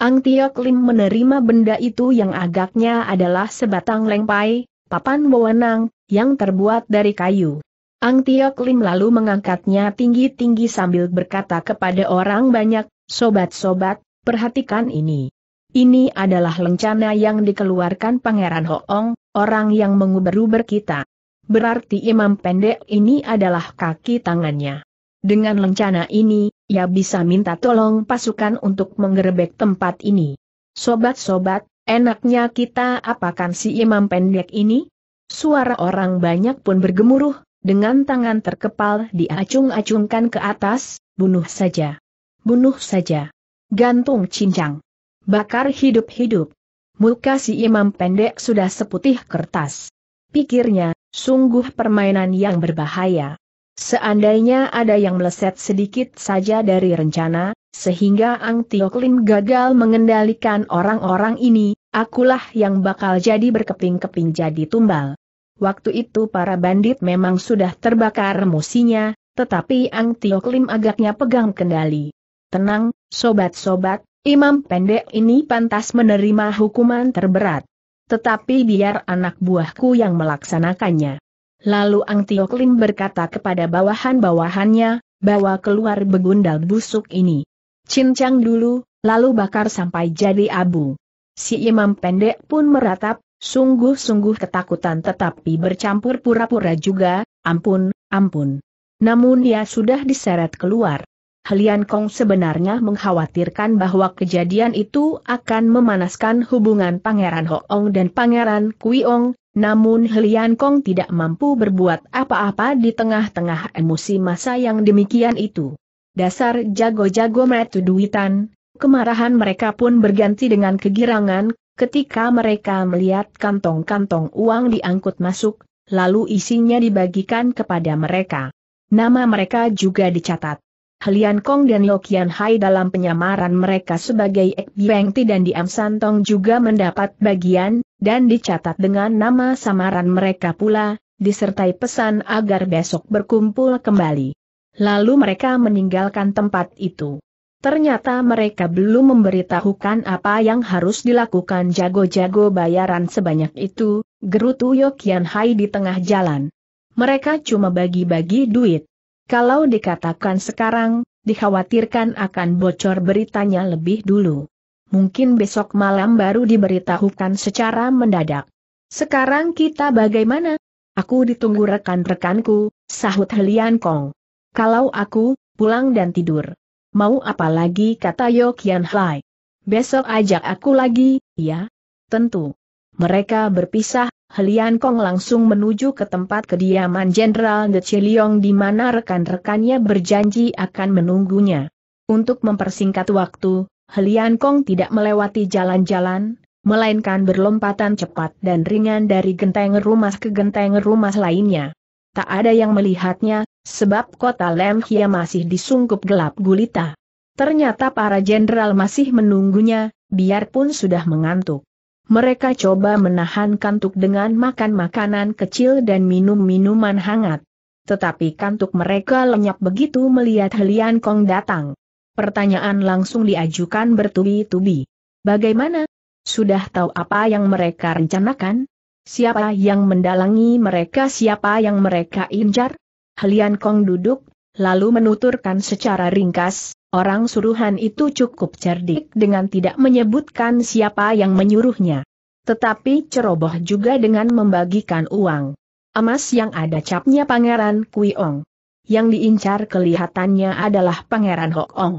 Ang Tio Klim menerima benda itu yang agaknya adalah sebatang lengpai, papan wewenang, yang terbuat dari kayu. Ang Tio Klim lalu mengangkatnya tinggi-tinggi sambil berkata kepada orang banyak, Sobat-sobat, Perhatikan ini. Ini adalah lencana yang dikeluarkan Pangeran Hoong, orang yang menguber-uber kita. Berarti imam pendek ini adalah kaki tangannya. Dengan lencana ini, ia bisa minta tolong pasukan untuk menggerebek tempat ini. Sobat-sobat, enaknya kita apakan si imam pendek ini? Suara orang banyak pun bergemuruh, dengan tangan terkepal diacung-acungkan ke atas, bunuh saja. Bunuh saja. Gantung cincang. Bakar hidup-hidup. Muka si imam pendek sudah seputih kertas. Pikirnya, sungguh permainan yang berbahaya. Seandainya ada yang meleset sedikit saja dari rencana, sehingga Ang Tio Klin gagal mengendalikan orang-orang ini, akulah yang bakal jadi berkeping-keping jadi tumbal. Waktu itu para bandit memang sudah terbakar emosinya, tetapi Ang Tio Klin agaknya pegang kendali tenang, sobat-sobat, imam pendek ini pantas menerima hukuman terberat. Tetapi biar anak buahku yang melaksanakannya. Lalu Ang Tio berkata kepada bawahan-bawahannya, bawa keluar begundal busuk ini. Cincang dulu, lalu bakar sampai jadi abu. Si imam pendek pun meratap, sungguh-sungguh ketakutan tetapi bercampur pura-pura juga, ampun, ampun. Namun dia sudah diseret keluar. Helian Kong sebenarnya mengkhawatirkan bahwa kejadian itu akan memanaskan hubungan Pangeran Hoong dan Pangeran Kuiong, namun Helian Kong tidak mampu berbuat apa-apa di tengah-tengah emosi masa yang demikian itu. Dasar jago-jago metu duitan, kemarahan mereka pun berganti dengan kegirangan, ketika mereka melihat kantong-kantong uang diangkut masuk, lalu isinya dibagikan kepada mereka. Nama mereka juga dicatat. Helian Kong dan Lokian Hai dalam penyamaran mereka sebagai Ek Ti dan Diam Santong juga mendapat bagian, dan dicatat dengan nama samaran mereka pula, disertai pesan agar besok berkumpul kembali. Lalu mereka meninggalkan tempat itu. Ternyata mereka belum memberitahukan apa yang harus dilakukan jago-jago bayaran sebanyak itu, gerutu Yokian Hai di tengah jalan. Mereka cuma bagi-bagi duit. Kalau dikatakan sekarang, dikhawatirkan akan bocor beritanya lebih dulu. Mungkin besok malam baru diberitahukan secara mendadak. Sekarang kita bagaimana? Aku ditunggu rekan-rekanku, sahut Helian Kong. Kalau aku, pulang dan tidur. Mau apa lagi kata Yokian Hai. Besok ajak aku lagi, ya? Tentu. Mereka berpisah, Helian Kong langsung menuju ke tempat kediaman Jenderal De Chiliong di mana rekan-rekannya berjanji akan menunggunya. Untuk mempersingkat waktu, Helian Kong tidak melewati jalan-jalan, melainkan berlompatan cepat dan ringan dari genteng rumah ke genteng rumah lainnya. Tak ada yang melihatnya, sebab kota Lemhia masih disungkup gelap gulita. Ternyata para jenderal masih menunggunya, biarpun sudah mengantuk mereka coba menahan kantuk dengan makan makanan kecil dan minum minuman hangat. Tetapi kantuk mereka lenyap begitu melihat Helian Kong datang. Pertanyaan langsung diajukan bertubi-tubi. Bagaimana? Sudah tahu apa yang mereka rencanakan? Siapa yang mendalangi mereka? Siapa yang mereka incar? Helian Kong duduk lalu menuturkan secara ringkas, orang suruhan itu cukup cerdik dengan tidak menyebutkan siapa yang menyuruhnya. Tetapi ceroboh juga dengan membagikan uang emas yang ada capnya Pangeran Kuiong. Yang diincar kelihatannya adalah Pangeran Hok Ong.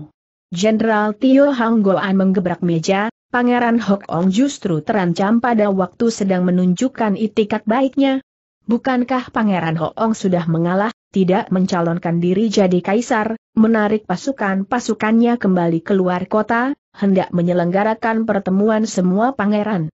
Jenderal Tio Hang Goan menggebrak meja, Pangeran Hok Ong justru terancam pada waktu sedang menunjukkan itikat baiknya. Bukankah Pangeran Hok Ong sudah mengalah tidak mencalonkan diri jadi kaisar, menarik pasukan-pasukannya kembali keluar kota, hendak menyelenggarakan pertemuan semua pangeran.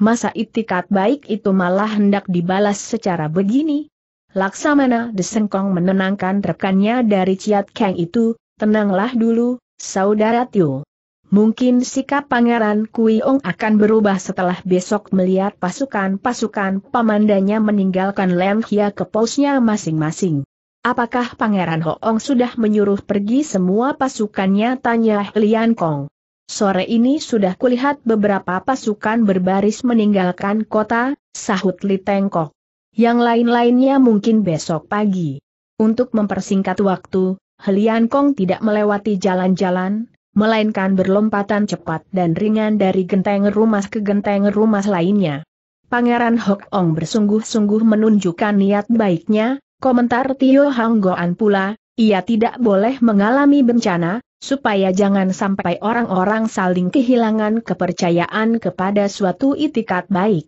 Masa itikat baik itu malah hendak dibalas secara begini? Laksamana Desengkong menenangkan rekannya dari Ciat Kang itu, tenanglah dulu, Saudara Tio. Mungkin sikap Pangeran Kuiong akan berubah setelah besok melihat pasukan-pasukan pamandanya meninggalkan Lemhia ke posnya masing-masing. Apakah Pangeran Hoong sudah menyuruh pergi semua pasukannya? Tanya Lian Kong. Sore ini sudah kulihat beberapa pasukan berbaris meninggalkan kota, sahut Li Tengkok. Yang lain-lainnya mungkin besok pagi. Untuk mempersingkat waktu, Helian Kong tidak melewati jalan-jalan, melainkan berlompatan cepat dan ringan dari genteng rumah ke genteng rumah lainnya. Pangeran Hok Ong bersungguh-sungguh menunjukkan niat baiknya, Komentar Tio Hanggoan pula, ia tidak boleh mengalami bencana, supaya jangan sampai orang-orang saling kehilangan kepercayaan kepada suatu itikat baik.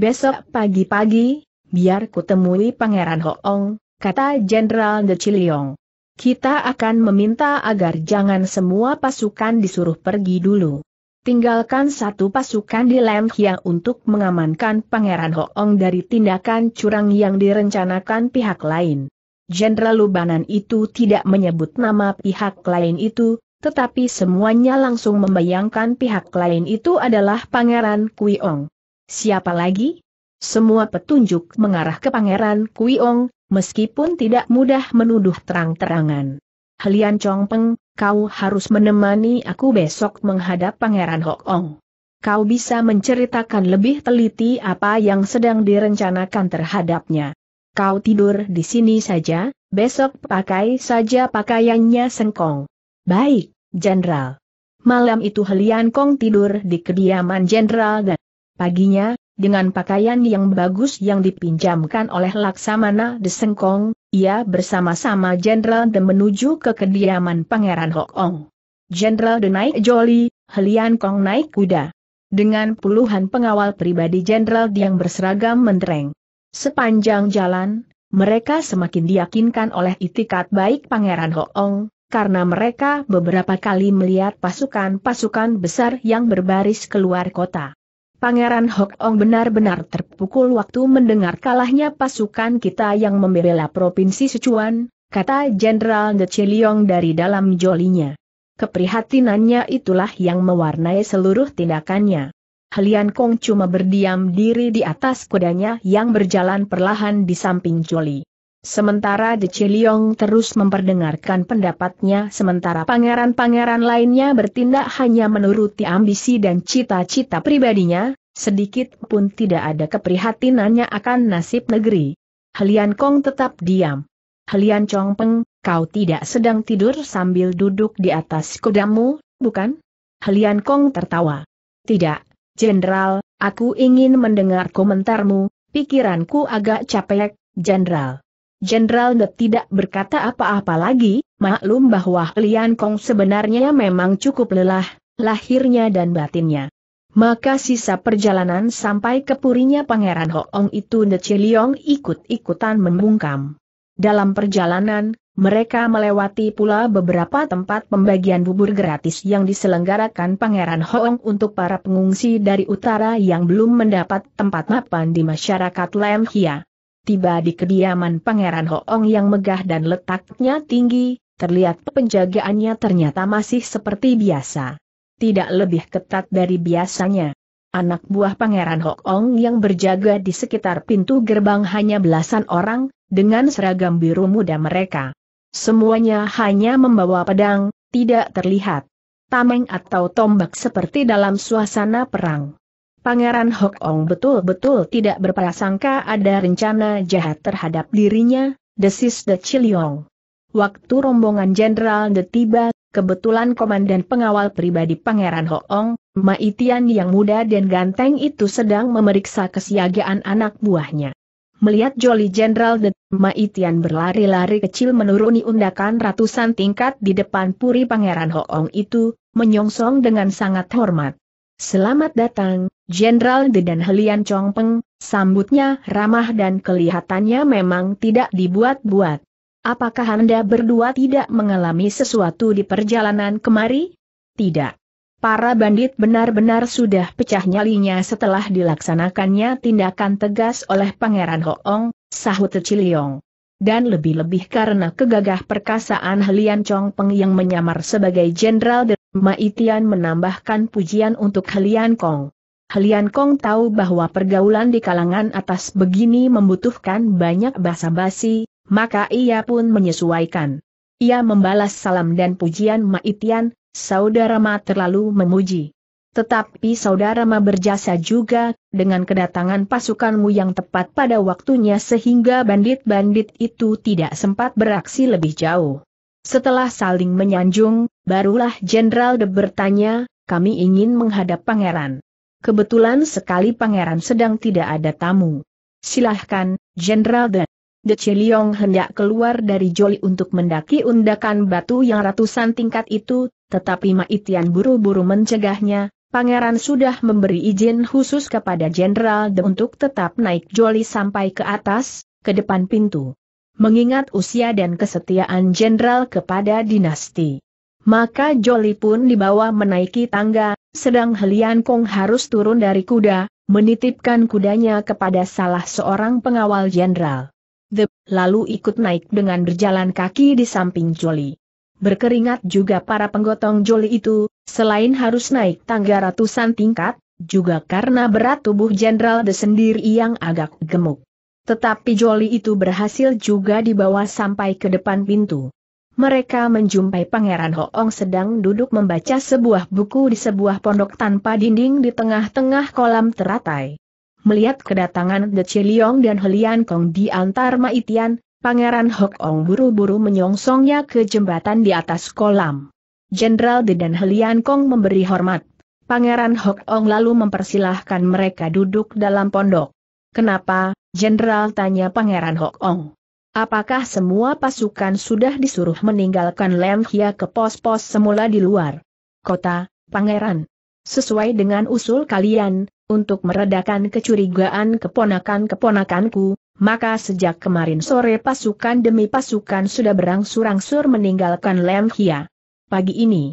Besok pagi-pagi, biar kutemui Pangeran Hoong, kata Jenderal De Chiliong. Kita akan meminta agar jangan semua pasukan disuruh pergi dulu. Tinggalkan satu pasukan di Lemhia untuk mengamankan Pangeran Hoong dari tindakan curang yang direncanakan pihak lain. Jenderal Lubanan itu tidak menyebut nama pihak lain itu, tetapi semuanya langsung membayangkan pihak lain itu adalah Pangeran Kuiong. Siapa lagi? Semua petunjuk mengarah ke Pangeran Kuiong, meskipun tidak mudah menuduh terang-terangan. Helian Chongpeng, kau harus menemani aku besok menghadap Pangeran Hok Ong. Kau bisa menceritakan lebih teliti apa yang sedang direncanakan terhadapnya. Kau tidur di sini saja, besok pakai saja pakaiannya sengkong. Baik, Jenderal. Malam itu Helian Kong tidur di kediaman Jenderal dan paginya, dengan pakaian yang bagus yang dipinjamkan oleh Laksamana Desengkong, ia bersama-sama Jenderal De menuju ke kediaman Pangeran Hok Ong. Jenderal De naik joli, Helian Kong naik kuda. Dengan puluhan pengawal pribadi Jenderal yang berseragam mentereng. Sepanjang jalan, mereka semakin diyakinkan oleh itikat baik Pangeran Hok Ong, karena mereka beberapa kali melihat pasukan-pasukan besar yang berbaris keluar kota. Pangeran Hok Ong benar-benar terpukul waktu mendengar kalahnya pasukan kita yang membela Provinsi Sichuan, kata Jenderal De Chiliong dari dalam jolinya. Keprihatinannya itulah yang mewarnai seluruh tindakannya. Helian Kong cuma berdiam diri di atas kudanya yang berjalan perlahan di samping Joli. Sementara De Ciliong terus memperdengarkan pendapatnya sementara pangeran-pangeran lainnya bertindak hanya menuruti ambisi dan cita-cita pribadinya, sedikit pun tidak ada keprihatinannya akan nasib negeri. Helian Kong tetap diam. Helian Chong Peng, kau tidak sedang tidur sambil duduk di atas kudamu, bukan? Helian Kong tertawa. Tidak, Jenderal, aku ingin mendengar komentarmu, pikiranku agak capek, Jenderal. Jenderal De tidak berkata apa-apa lagi, maklum bahwa Lian Kong sebenarnya memang cukup lelah, lahirnya dan batinnya. Maka sisa perjalanan sampai ke purinya Pangeran Hoong itu De Chiliong ikut-ikutan membungkam. Dalam perjalanan, mereka melewati pula beberapa tempat pembagian bubur gratis yang diselenggarakan Pangeran Hoong untuk para pengungsi dari utara yang belum mendapat tempat mapan di masyarakat Lam Hia tiba di kediaman Pangeran Hoong yang megah dan letaknya tinggi, terlihat penjagaannya ternyata masih seperti biasa. Tidak lebih ketat dari biasanya. Anak buah Pangeran Hoong yang berjaga di sekitar pintu gerbang hanya belasan orang, dengan seragam biru muda mereka. Semuanya hanya membawa pedang, tidak terlihat tameng atau tombak seperti dalam suasana perang. Pangeran Hok Ong betul-betul tidak berprasangka ada rencana jahat terhadap dirinya, desis de Chiliong. Waktu rombongan Jenderal de tiba, kebetulan komandan pengawal pribadi Pangeran Hok Ong, Maitian yang muda dan ganteng itu sedang memeriksa kesiagaan anak buahnya. Melihat Jolly Jenderal de Maitian berlari-lari kecil menuruni undakan ratusan tingkat di depan puri Pangeran Hoong itu, menyongsong dengan sangat hormat. Selamat datang, Jenderal De Helian Chong Peng. sambutnya ramah dan kelihatannya memang tidak dibuat-buat. Apakah Anda berdua tidak mengalami sesuatu di perjalanan kemari? Tidak. Para bandit benar-benar sudah pecah nyalinya setelah dilaksanakannya tindakan tegas oleh Pangeran Hoong, sahut Ciliong. Dan lebih-lebih karena kegagah perkasaan Helian Chong Peng yang menyamar sebagai Jenderal Ma Itian menambahkan pujian untuk Helian Kong. Helian Kong tahu bahwa pergaulan di kalangan atas begini membutuhkan banyak basa-basi, maka ia pun menyesuaikan. Ia membalas salam dan pujian Ma Itian, saudara Ma terlalu memuji. Tetapi saudara Ma berjasa juga, dengan kedatangan pasukanmu yang tepat pada waktunya sehingga bandit-bandit itu tidak sempat beraksi lebih jauh. Setelah saling menyanjung, barulah Jenderal De bertanya, kami ingin menghadap pangeran. Kebetulan sekali pangeran sedang tidak ada tamu. Silahkan, Jenderal De. De Ciliong hendak keluar dari joli untuk mendaki undakan batu yang ratusan tingkat itu, tetapi Maitian buru-buru mencegahnya, pangeran sudah memberi izin khusus kepada Jenderal De untuk tetap naik joli sampai ke atas, ke depan pintu mengingat usia dan kesetiaan jenderal kepada dinasti. Maka Joli pun dibawa menaiki tangga, sedang Helian Kong harus turun dari kuda, menitipkan kudanya kepada salah seorang pengawal jenderal. The lalu ikut naik dengan berjalan kaki di samping Joli. Berkeringat juga para penggotong Joli itu, selain harus naik tangga ratusan tingkat, juga karena berat tubuh Jenderal The sendiri yang agak gemuk. Tetapi joli itu berhasil juga dibawa sampai ke depan pintu. Mereka menjumpai Pangeran Hoong sedang duduk membaca sebuah buku di sebuah pondok tanpa dinding di tengah-tengah kolam teratai. Melihat kedatangan De Chiliong dan Helian Kong di antar Maitian, Pangeran Hoong buru-buru menyongsongnya ke jembatan di atas kolam. Jenderal De dan Helian Kong memberi hormat. Pangeran Hoong lalu mempersilahkan mereka duduk dalam pondok. Kenapa, Jenderal tanya Pangeran Hok Ong. Apakah semua pasukan sudah disuruh meninggalkan Lemhia ke pos-pos semula di luar kota, Pangeran? Sesuai dengan usul kalian, untuk meredakan kecurigaan keponakan-keponakanku, maka sejak kemarin sore pasukan demi pasukan sudah berangsur-angsur meninggalkan Lemhia. Pagi ini,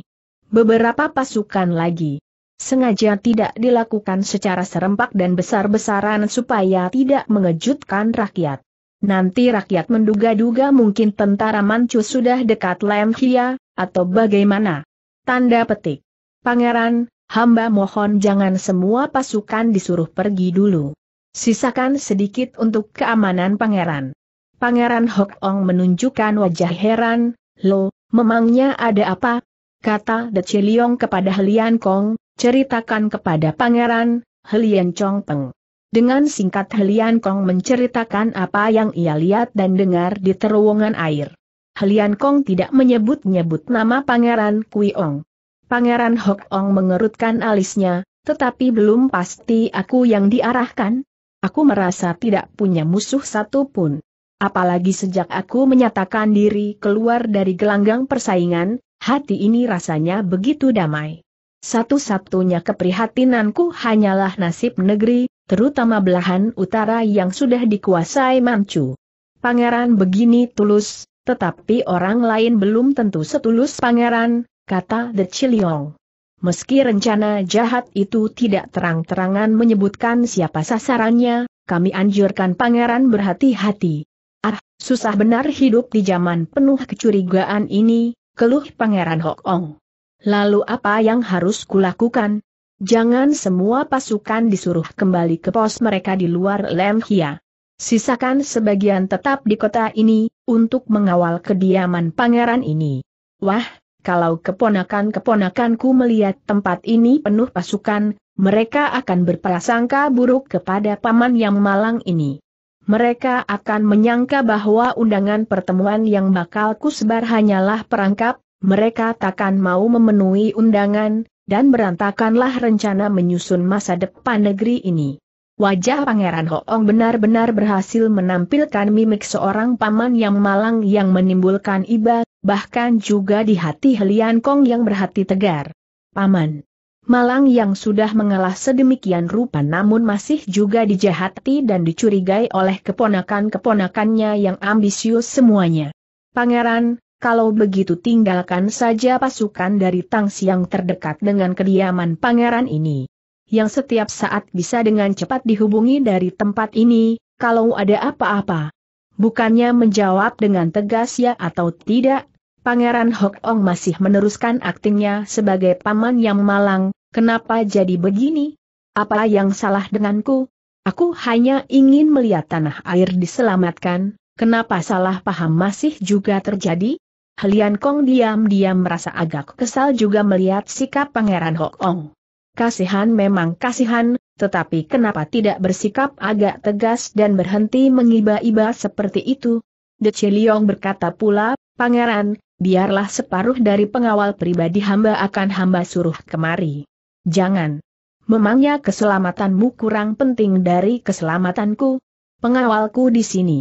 beberapa pasukan lagi sengaja tidak dilakukan secara serempak dan besar-besaran supaya tidak mengejutkan rakyat. Nanti rakyat menduga-duga mungkin tentara Manchu sudah dekat Lemhia, atau bagaimana? Tanda petik. Pangeran, hamba mohon jangan semua pasukan disuruh pergi dulu. Sisakan sedikit untuk keamanan pangeran. Pangeran Hok Ong menunjukkan wajah heran, lo, memangnya ada apa? Kata De Chiliong kepada Lian Kong, ceritakan kepada pangeran, Helian Chong Peng. Dengan singkat Helian Kong menceritakan apa yang ia lihat dan dengar di terowongan air. Helian Kong tidak menyebut-nyebut nama pangeran Kui Ong. Pangeran Hok Ong mengerutkan alisnya, tetapi belum pasti aku yang diarahkan. Aku merasa tidak punya musuh satupun. Apalagi sejak aku menyatakan diri keluar dari gelanggang persaingan, hati ini rasanya begitu damai. Satu-satunya keprihatinanku hanyalah nasib negeri, terutama belahan utara yang sudah dikuasai Manchu. Pangeran begini tulus, tetapi orang lain belum tentu setulus pangeran, kata The Chiliong. Meski rencana jahat itu tidak terang-terangan menyebutkan siapa sasarannya, kami anjurkan pangeran berhati-hati. Ah, susah benar hidup di zaman penuh kecurigaan ini, keluh pangeran Hokong. Lalu apa yang harus kulakukan? Jangan semua pasukan disuruh kembali ke pos mereka di luar Lemhia. Sisakan sebagian tetap di kota ini, untuk mengawal kediaman pangeran ini. Wah, kalau keponakan-keponakanku melihat tempat ini penuh pasukan, mereka akan berprasangka buruk kepada paman yang malang ini. Mereka akan menyangka bahwa undangan pertemuan yang bakal kusebar hanyalah perangkap, mereka takkan mau memenuhi undangan, dan berantakanlah rencana menyusun masa depan negeri ini. Wajah Pangeran Hoong benar-benar berhasil menampilkan mimik seorang paman yang malang yang menimbulkan iba, bahkan juga di hati Helian Kong yang berhati tegar. Paman Malang yang sudah mengalah sedemikian rupa namun masih juga dijahati dan dicurigai oleh keponakan-keponakannya yang ambisius semuanya. Pangeran, kalau begitu tinggalkan saja pasukan dari Tang Siang terdekat dengan kediaman pangeran ini. Yang setiap saat bisa dengan cepat dihubungi dari tempat ini, kalau ada apa-apa. Bukannya menjawab dengan tegas ya atau tidak, Pangeran Hok Ong masih meneruskan aktingnya sebagai paman yang malang, kenapa jadi begini? Apa yang salah denganku? Aku hanya ingin melihat tanah air diselamatkan, kenapa salah paham masih juga terjadi? Helian Kong diam-diam merasa agak kesal juga melihat sikap Pangeran Hok Ong. Kasihan memang kasihan, tetapi kenapa tidak bersikap agak tegas dan berhenti mengiba-iba seperti itu? De Chiliong berkata pula, Pangeran, biarlah separuh dari pengawal pribadi hamba akan hamba suruh kemari. Jangan. Memangnya keselamatanmu kurang penting dari keselamatanku? Pengawalku di sini.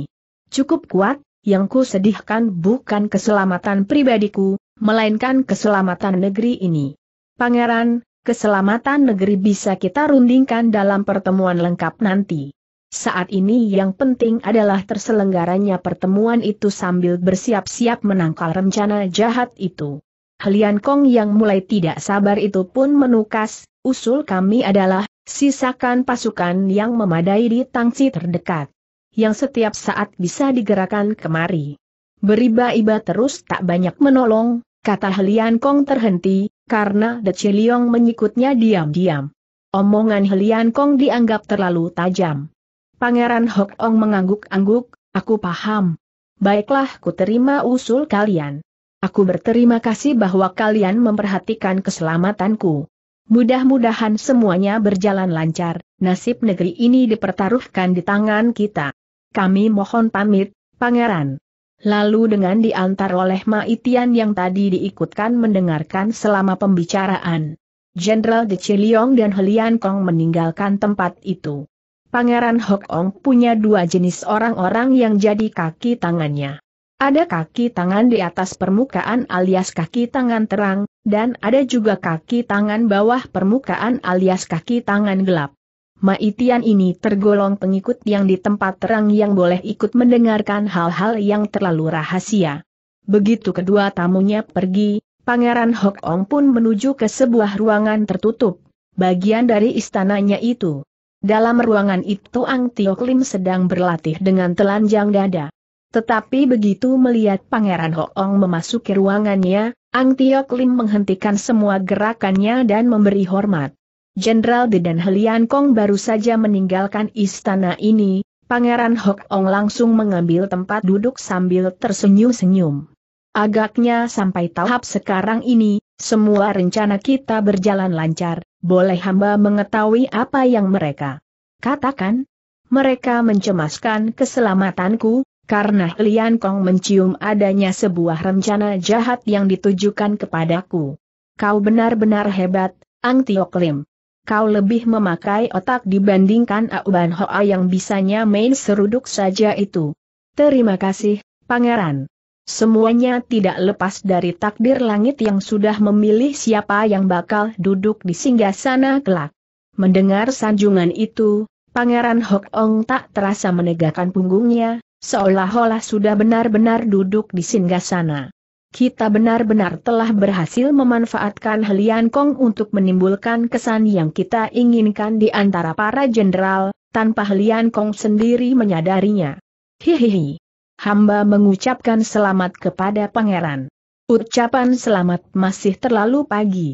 Cukup kuat, yang ku sedihkan bukan keselamatan pribadiku, melainkan keselamatan negeri ini. Pangeran, keselamatan negeri bisa kita rundingkan dalam pertemuan lengkap nanti. Saat ini yang penting adalah terselenggaranya pertemuan itu sambil bersiap-siap menangkal rencana jahat itu. Helian Kong yang mulai tidak sabar itu pun menukas, usul kami adalah, sisakan pasukan yang memadai di tangsi terdekat yang setiap saat bisa digerakkan kemari. Beriba-iba terus tak banyak menolong, kata Helian Kong terhenti, karena De Chiliong menyikutnya diam-diam. Omongan Helian Kong dianggap terlalu tajam. Pangeran Hok Ong mengangguk-angguk, aku paham. Baiklah ku terima usul kalian. Aku berterima kasih bahwa kalian memperhatikan keselamatanku. Mudah-mudahan semuanya berjalan lancar, nasib negeri ini dipertaruhkan di tangan kita kami mohon pamit, pangeran. Lalu dengan diantar oleh Maitian yang tadi diikutkan mendengarkan selama pembicaraan. Jenderal De Chiliong dan Helian Kong meninggalkan tempat itu. Pangeran Hok Ong punya dua jenis orang-orang yang jadi kaki tangannya. Ada kaki tangan di atas permukaan alias kaki tangan terang, dan ada juga kaki tangan bawah permukaan alias kaki tangan gelap. Maitian ini tergolong pengikut yang di tempat terang yang boleh ikut mendengarkan hal-hal yang terlalu rahasia. Begitu kedua tamunya pergi, Pangeran Hok Ong pun menuju ke sebuah ruangan tertutup, bagian dari istananya itu. Dalam ruangan itu Ang Tio Klim sedang berlatih dengan telanjang dada. Tetapi begitu melihat Pangeran Hok Ong memasuki ruangannya, Ang Tio Klim menghentikan semua gerakannya dan memberi hormat. Jenderal Dedan Helian Kong baru saja meninggalkan istana ini, Pangeran Hok Ong langsung mengambil tempat duduk sambil tersenyum-senyum. Agaknya sampai tahap sekarang ini, semua rencana kita berjalan lancar, boleh hamba mengetahui apa yang mereka katakan? Mereka mencemaskan keselamatanku, karena Helian Kong mencium adanya sebuah rencana jahat yang ditujukan kepadaku. Kau benar-benar hebat, Ang Tio Klim kau lebih memakai otak dibandingkan Auban Hoa yang bisanya main seruduk saja itu. Terima kasih, Pangeran. Semuanya tidak lepas dari takdir langit yang sudah memilih siapa yang bakal duduk di singgah sana kelak. Mendengar sanjungan itu, Pangeran Hok Ong tak terasa menegakkan punggungnya, seolah-olah sudah benar-benar duduk di singgah sana kita benar-benar telah berhasil memanfaatkan Helian Kong untuk menimbulkan kesan yang kita inginkan di antara para jenderal, tanpa Helian Kong sendiri menyadarinya. Hihihi. Hamba mengucapkan selamat kepada pangeran. Ucapan selamat masih terlalu pagi.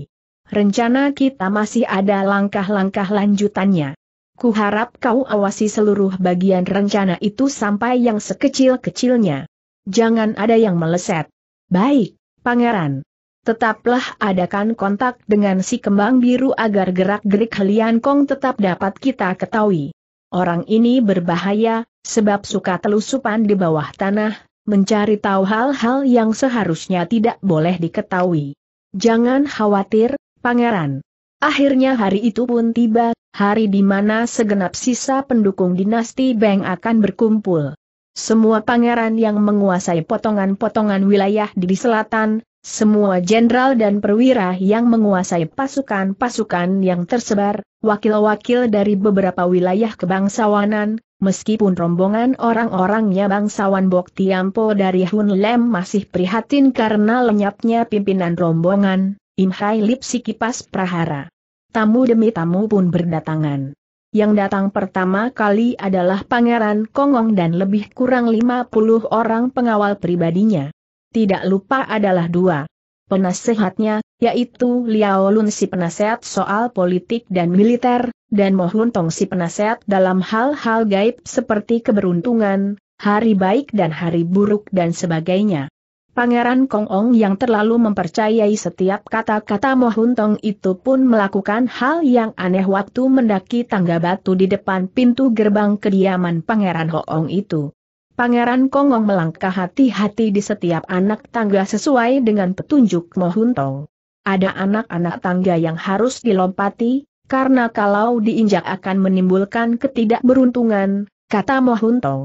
Rencana kita masih ada langkah-langkah lanjutannya. Kuharap kau awasi seluruh bagian rencana itu sampai yang sekecil-kecilnya. Jangan ada yang meleset. Baik, pangeran. Tetaplah adakan kontak dengan si kembang biru agar gerak-gerik Helian Kong tetap dapat kita ketahui. Orang ini berbahaya, sebab suka telusupan di bawah tanah, mencari tahu hal-hal yang seharusnya tidak boleh diketahui. Jangan khawatir, pangeran. Akhirnya hari itu pun tiba, hari di mana segenap sisa pendukung dinasti Beng akan berkumpul. Semua pangeran yang menguasai potongan-potongan wilayah di selatan, semua jenderal dan perwira yang menguasai pasukan-pasukan yang tersebar, wakil-wakil dari beberapa wilayah kebangsawanan, meskipun rombongan orang-orangnya bangsawan Bok Tiampo dari Hun Lem masih prihatin karena lenyapnya pimpinan rombongan, Im Hai lipsi kipas prahara. Tamu demi tamu pun berdatangan. Yang datang pertama kali adalah Pangeran Kongong dan lebih kurang 50 orang pengawal pribadinya. Tidak lupa adalah dua penasehatnya, yaitu Liao Lun si penasehat soal politik dan militer, dan Mohun Tong si penasehat dalam hal-hal gaib seperti keberuntungan, hari baik dan hari buruk dan sebagainya. Pangeran Kong Ong yang terlalu mempercayai setiap kata-kata Mohun Tong itu pun melakukan hal yang aneh waktu mendaki tangga batu di depan pintu gerbang kediaman Pangeran Hoong itu. Pangeran Kong Ong melangkah hati-hati di setiap anak tangga sesuai dengan petunjuk Mohun Tong. Ada anak-anak tangga yang harus dilompati, karena kalau diinjak akan menimbulkan ketidakberuntungan, kata Mohun Tong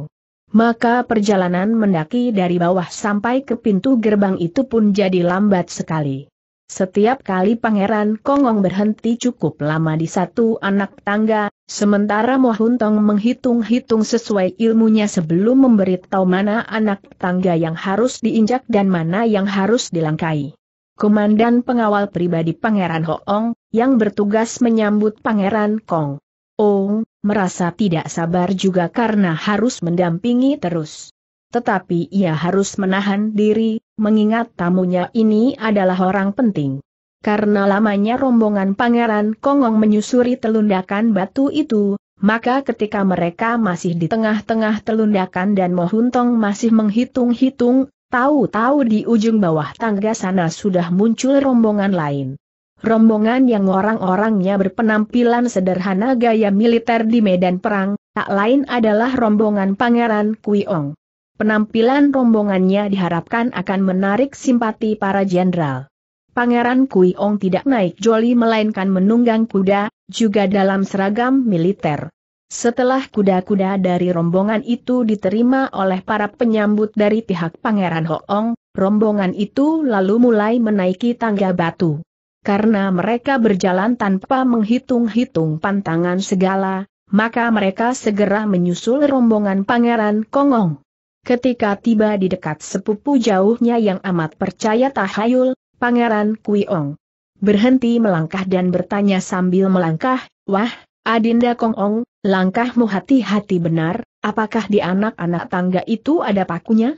maka perjalanan mendaki dari bawah sampai ke pintu gerbang itu pun jadi lambat sekali. Setiap kali Pangeran Kongong berhenti cukup lama di satu anak tangga, sementara Mohuntong menghitung-hitung sesuai ilmunya sebelum memberitahu mana anak tangga yang harus diinjak dan mana yang harus dilangkai. Komandan pengawal pribadi Pangeran Hoong, yang bertugas menyambut Pangeran Kong. Ong, merasa tidak sabar juga karena harus mendampingi terus. Tetapi ia harus menahan diri, mengingat tamunya ini adalah orang penting. Karena lamanya rombongan pangeran Kongong menyusuri telundakan batu itu, maka ketika mereka masih di tengah-tengah telundakan dan Mohuntong masih menghitung-hitung, tahu-tahu di ujung bawah tangga sana sudah muncul rombongan lain. Rombongan yang orang-orangnya berpenampilan sederhana gaya militer di medan perang, tak lain adalah rombongan Pangeran Kui Kuiong. Penampilan rombongannya diharapkan akan menarik simpati para jenderal. Pangeran Kui Kuiong tidak naik joli melainkan menunggang kuda, juga dalam seragam militer. Setelah kuda-kuda dari rombongan itu diterima oleh para penyambut dari pihak Pangeran Hoong, rombongan itu lalu mulai menaiki tangga batu karena mereka berjalan tanpa menghitung-hitung pantangan segala, maka mereka segera menyusul rombongan Pangeran Kongong. Ketika tiba di dekat sepupu jauhnya yang amat percaya tahayul, Pangeran Kuiong berhenti melangkah dan bertanya sambil melangkah, Wah, Adinda Kongong, langkahmu hati-hati benar, apakah di anak-anak tangga itu ada pakunya?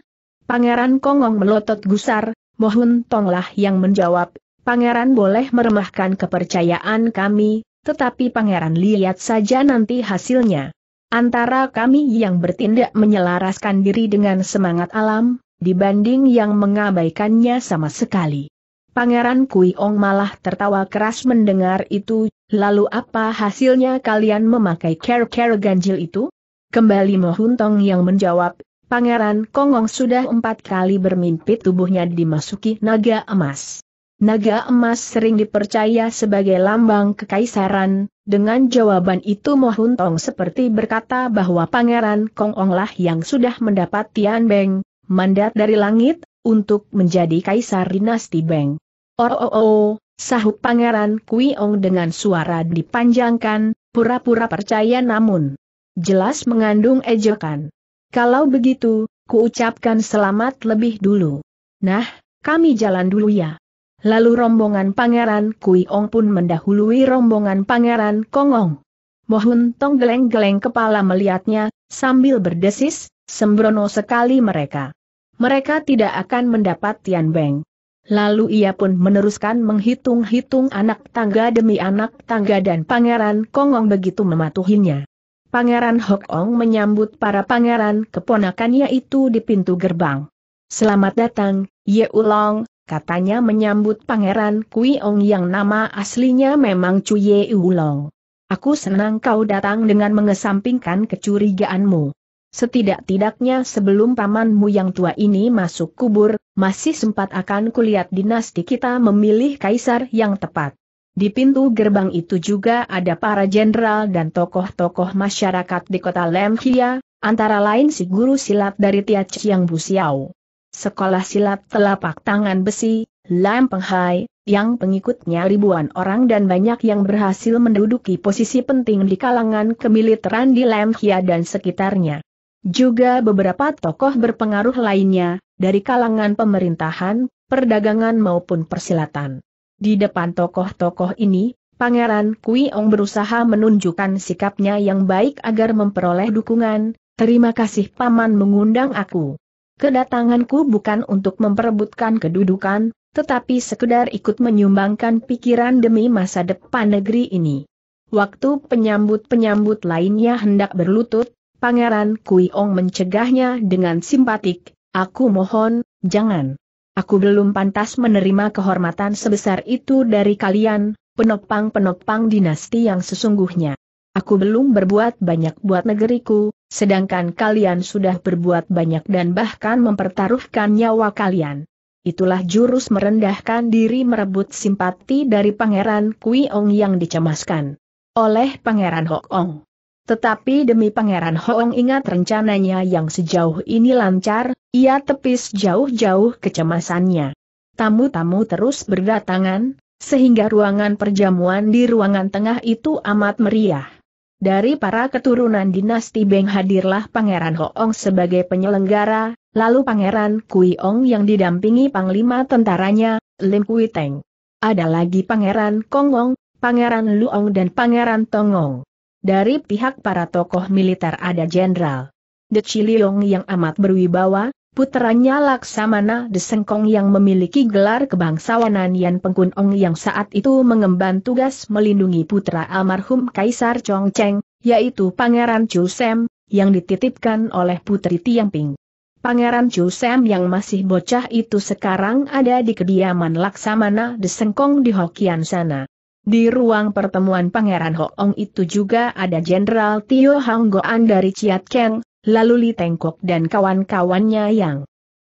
Pangeran Kongong melotot gusar, Mohon Tonglah yang menjawab, Pangeran boleh meremahkan kepercayaan kami, tetapi Pangeran lihat saja nanti hasilnya. Antara kami yang bertindak menyelaraskan diri dengan semangat alam, dibanding yang mengabaikannya sama sekali. Pangeran Kui Ong malah tertawa keras mendengar itu, lalu apa hasilnya kalian memakai care-care ganjil itu? Kembali Mohuntong yang menjawab, Pangeran Kongong sudah empat kali bermimpi tubuhnya dimasuki naga emas. Naga emas sering dipercaya sebagai lambang kekaisaran, dengan jawaban itu Mohun Tong seperti berkata bahwa Pangeran Kong Ong lah yang sudah mendapat Tian Beng, mandat dari langit, untuk menjadi kaisar dinasti Beng. Oh oh oh, sahut Pangeran Kui Ong dengan suara dipanjangkan, pura-pura percaya namun jelas mengandung ejekan. Kalau begitu, kuucapkan selamat lebih dulu. Nah, kami jalan dulu ya. Lalu rombongan Pangeran Kui Ong pun mendahului rombongan Pangeran Kongong. Mohun Tong geleng-geleng kepala melihatnya, sambil berdesis, sembrono sekali mereka. Mereka tidak akan mendapat Tian Beng. Lalu ia pun meneruskan menghitung-hitung anak tangga demi anak tangga dan Pangeran Kongong begitu mematuhinya. Pangeran Ong menyambut para pangeran keponakannya itu di pintu gerbang. Selamat datang, Ye Ulong, katanya menyambut Pangeran Kui Ong yang nama aslinya memang Ye Ulong. Aku senang kau datang dengan mengesampingkan kecurigaanmu. Setidak-tidaknya sebelum pamanmu yang tua ini masuk kubur, masih sempat akan kulihat dinasti kita memilih kaisar yang tepat. Di pintu gerbang itu juga ada para jenderal dan tokoh-tokoh masyarakat di kota Lemhia, antara lain si guru silat dari Tia Chiang Busiao. Sekolah silat telapak tangan besi, Lam Hai, yang pengikutnya ribuan orang dan banyak yang berhasil menduduki posisi penting di kalangan kemiliteran di Lam Kia dan sekitarnya. Juga beberapa tokoh berpengaruh lainnya, dari kalangan pemerintahan, perdagangan maupun persilatan. Di depan tokoh-tokoh ini, Pangeran Kui Ong berusaha menunjukkan sikapnya yang baik agar memperoleh dukungan, terima kasih paman mengundang aku. Kedatanganku bukan untuk memperebutkan kedudukan, tetapi sekedar ikut menyumbangkan pikiran demi masa depan negeri ini. Waktu penyambut-penyambut lainnya hendak berlutut, Pangeran Kui Ong mencegahnya dengan simpatik, aku mohon, jangan. Aku belum pantas menerima kehormatan sebesar itu dari kalian, penopang-penopang dinasti yang sesungguhnya. Aku belum berbuat banyak buat negeriku, Sedangkan kalian sudah berbuat banyak dan bahkan mempertaruhkan nyawa kalian. Itulah jurus merendahkan diri merebut simpati dari Pangeran Kui Ong yang dicemaskan oleh Pangeran Ho Ong. Tetapi demi Pangeran Ho Ong ingat rencananya yang sejauh ini lancar, ia tepis jauh-jauh kecemasannya. Tamu-tamu terus berdatangan, sehingga ruangan perjamuan di ruangan tengah itu amat meriah. Dari para keturunan dinasti Beng hadirlah Pangeran Hoong sebagai penyelenggara, lalu Pangeran Kui Ong yang didampingi Panglima tentaranya, Lim Kui Teng. Ada lagi Pangeran Kongong, Pangeran Luong dan Pangeran Tongong. Dari pihak para tokoh militer ada Jenderal De Chiliong yang amat berwibawa, Putranya Laksamana Desengkong yang memiliki gelar kebangsawanan Yan Pengkunong yang saat itu mengemban tugas melindungi putra almarhum Kaisar Chongcheng, yaitu Pangeran Chu Sem, yang dititipkan oleh Putri Tiangping. Pangeran Chu Sem yang masih bocah itu sekarang ada di kediaman Laksamana Desengkong di Hokian sana. Di ruang pertemuan Pangeran Hoong itu juga ada Jenderal Tio Goan dari Chiat Keng, lalu Li Tengkok dan kawan-kawannya yang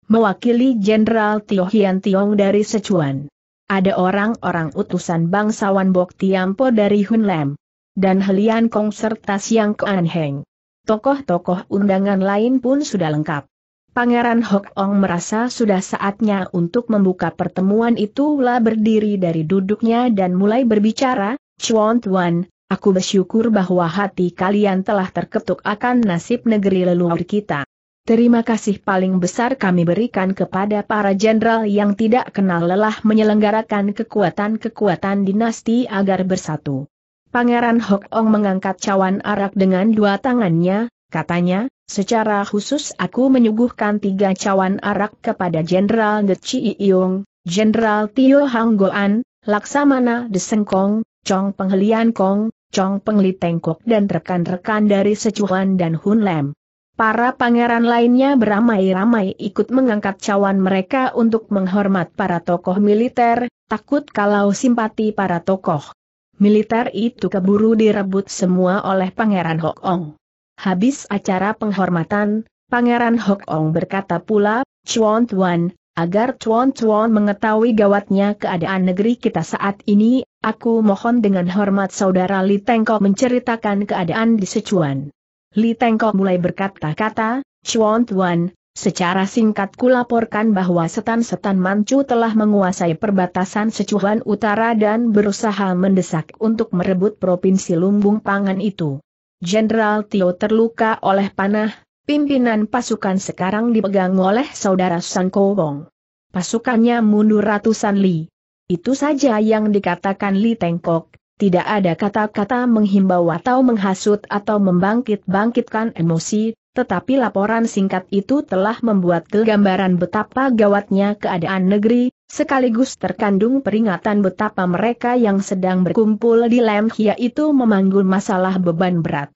mewakili Jenderal Tio Hian Tiong dari Sechuan. Ada orang-orang utusan bangsawan Bok Tiampo dari Hunlem, dan Helian Kong serta Siang Kuan Heng. Tokoh-tokoh undangan lain pun sudah lengkap. Pangeran Hok Ong merasa sudah saatnya untuk membuka pertemuan itu lah berdiri dari duduknya dan mulai berbicara, Chuan Tuan, Aku bersyukur bahwa hati kalian telah terketuk akan nasib negeri leluhur kita. Terima kasih paling besar kami berikan kepada para jenderal yang tidak kenal lelah menyelenggarakan kekuatan-kekuatan dinasti agar bersatu. Pangeran Hok Ong mengangkat cawan arak dengan dua tangannya, katanya, secara khusus aku menyuguhkan tiga cawan arak kepada Jenderal Chi Iyong, Jenderal Tio Hang Goan, Laksamana Desengkong, Chong Penghelian Kong, Chong Pengli Tengkok dan rekan-rekan dari Secuhan dan Hun Lem. Para pangeran lainnya beramai-ramai ikut mengangkat cawan mereka untuk menghormat para tokoh militer, takut kalau simpati para tokoh militer itu keburu direbut semua oleh Pangeran Hok Ong. Habis acara penghormatan, Pangeran Hok Ong berkata pula, Chuan Tuan, agar Chuan Chuan mengetahui gawatnya keadaan negeri kita saat ini, Aku mohon dengan hormat saudara Li Tengko menceritakan keadaan di Sichuan. Li Tengko mulai berkata-kata, Chuan Tuan, secara singkat kulaporkan bahwa setan-setan Manchu telah menguasai perbatasan Sichuan Utara dan berusaha mendesak untuk merebut provinsi lumbung pangan itu. Jenderal Tio terluka oleh panah, pimpinan pasukan sekarang dipegang oleh saudara San Kowong. Pasukannya mundur ratusan li. Itu saja yang dikatakan Li Tengkok, tidak ada kata-kata menghimbau atau menghasut atau membangkit-bangkitkan emosi, tetapi laporan singkat itu telah membuat gambaran betapa gawatnya keadaan negeri, sekaligus terkandung peringatan betapa mereka yang sedang berkumpul di Lemhia itu memanggul masalah beban berat.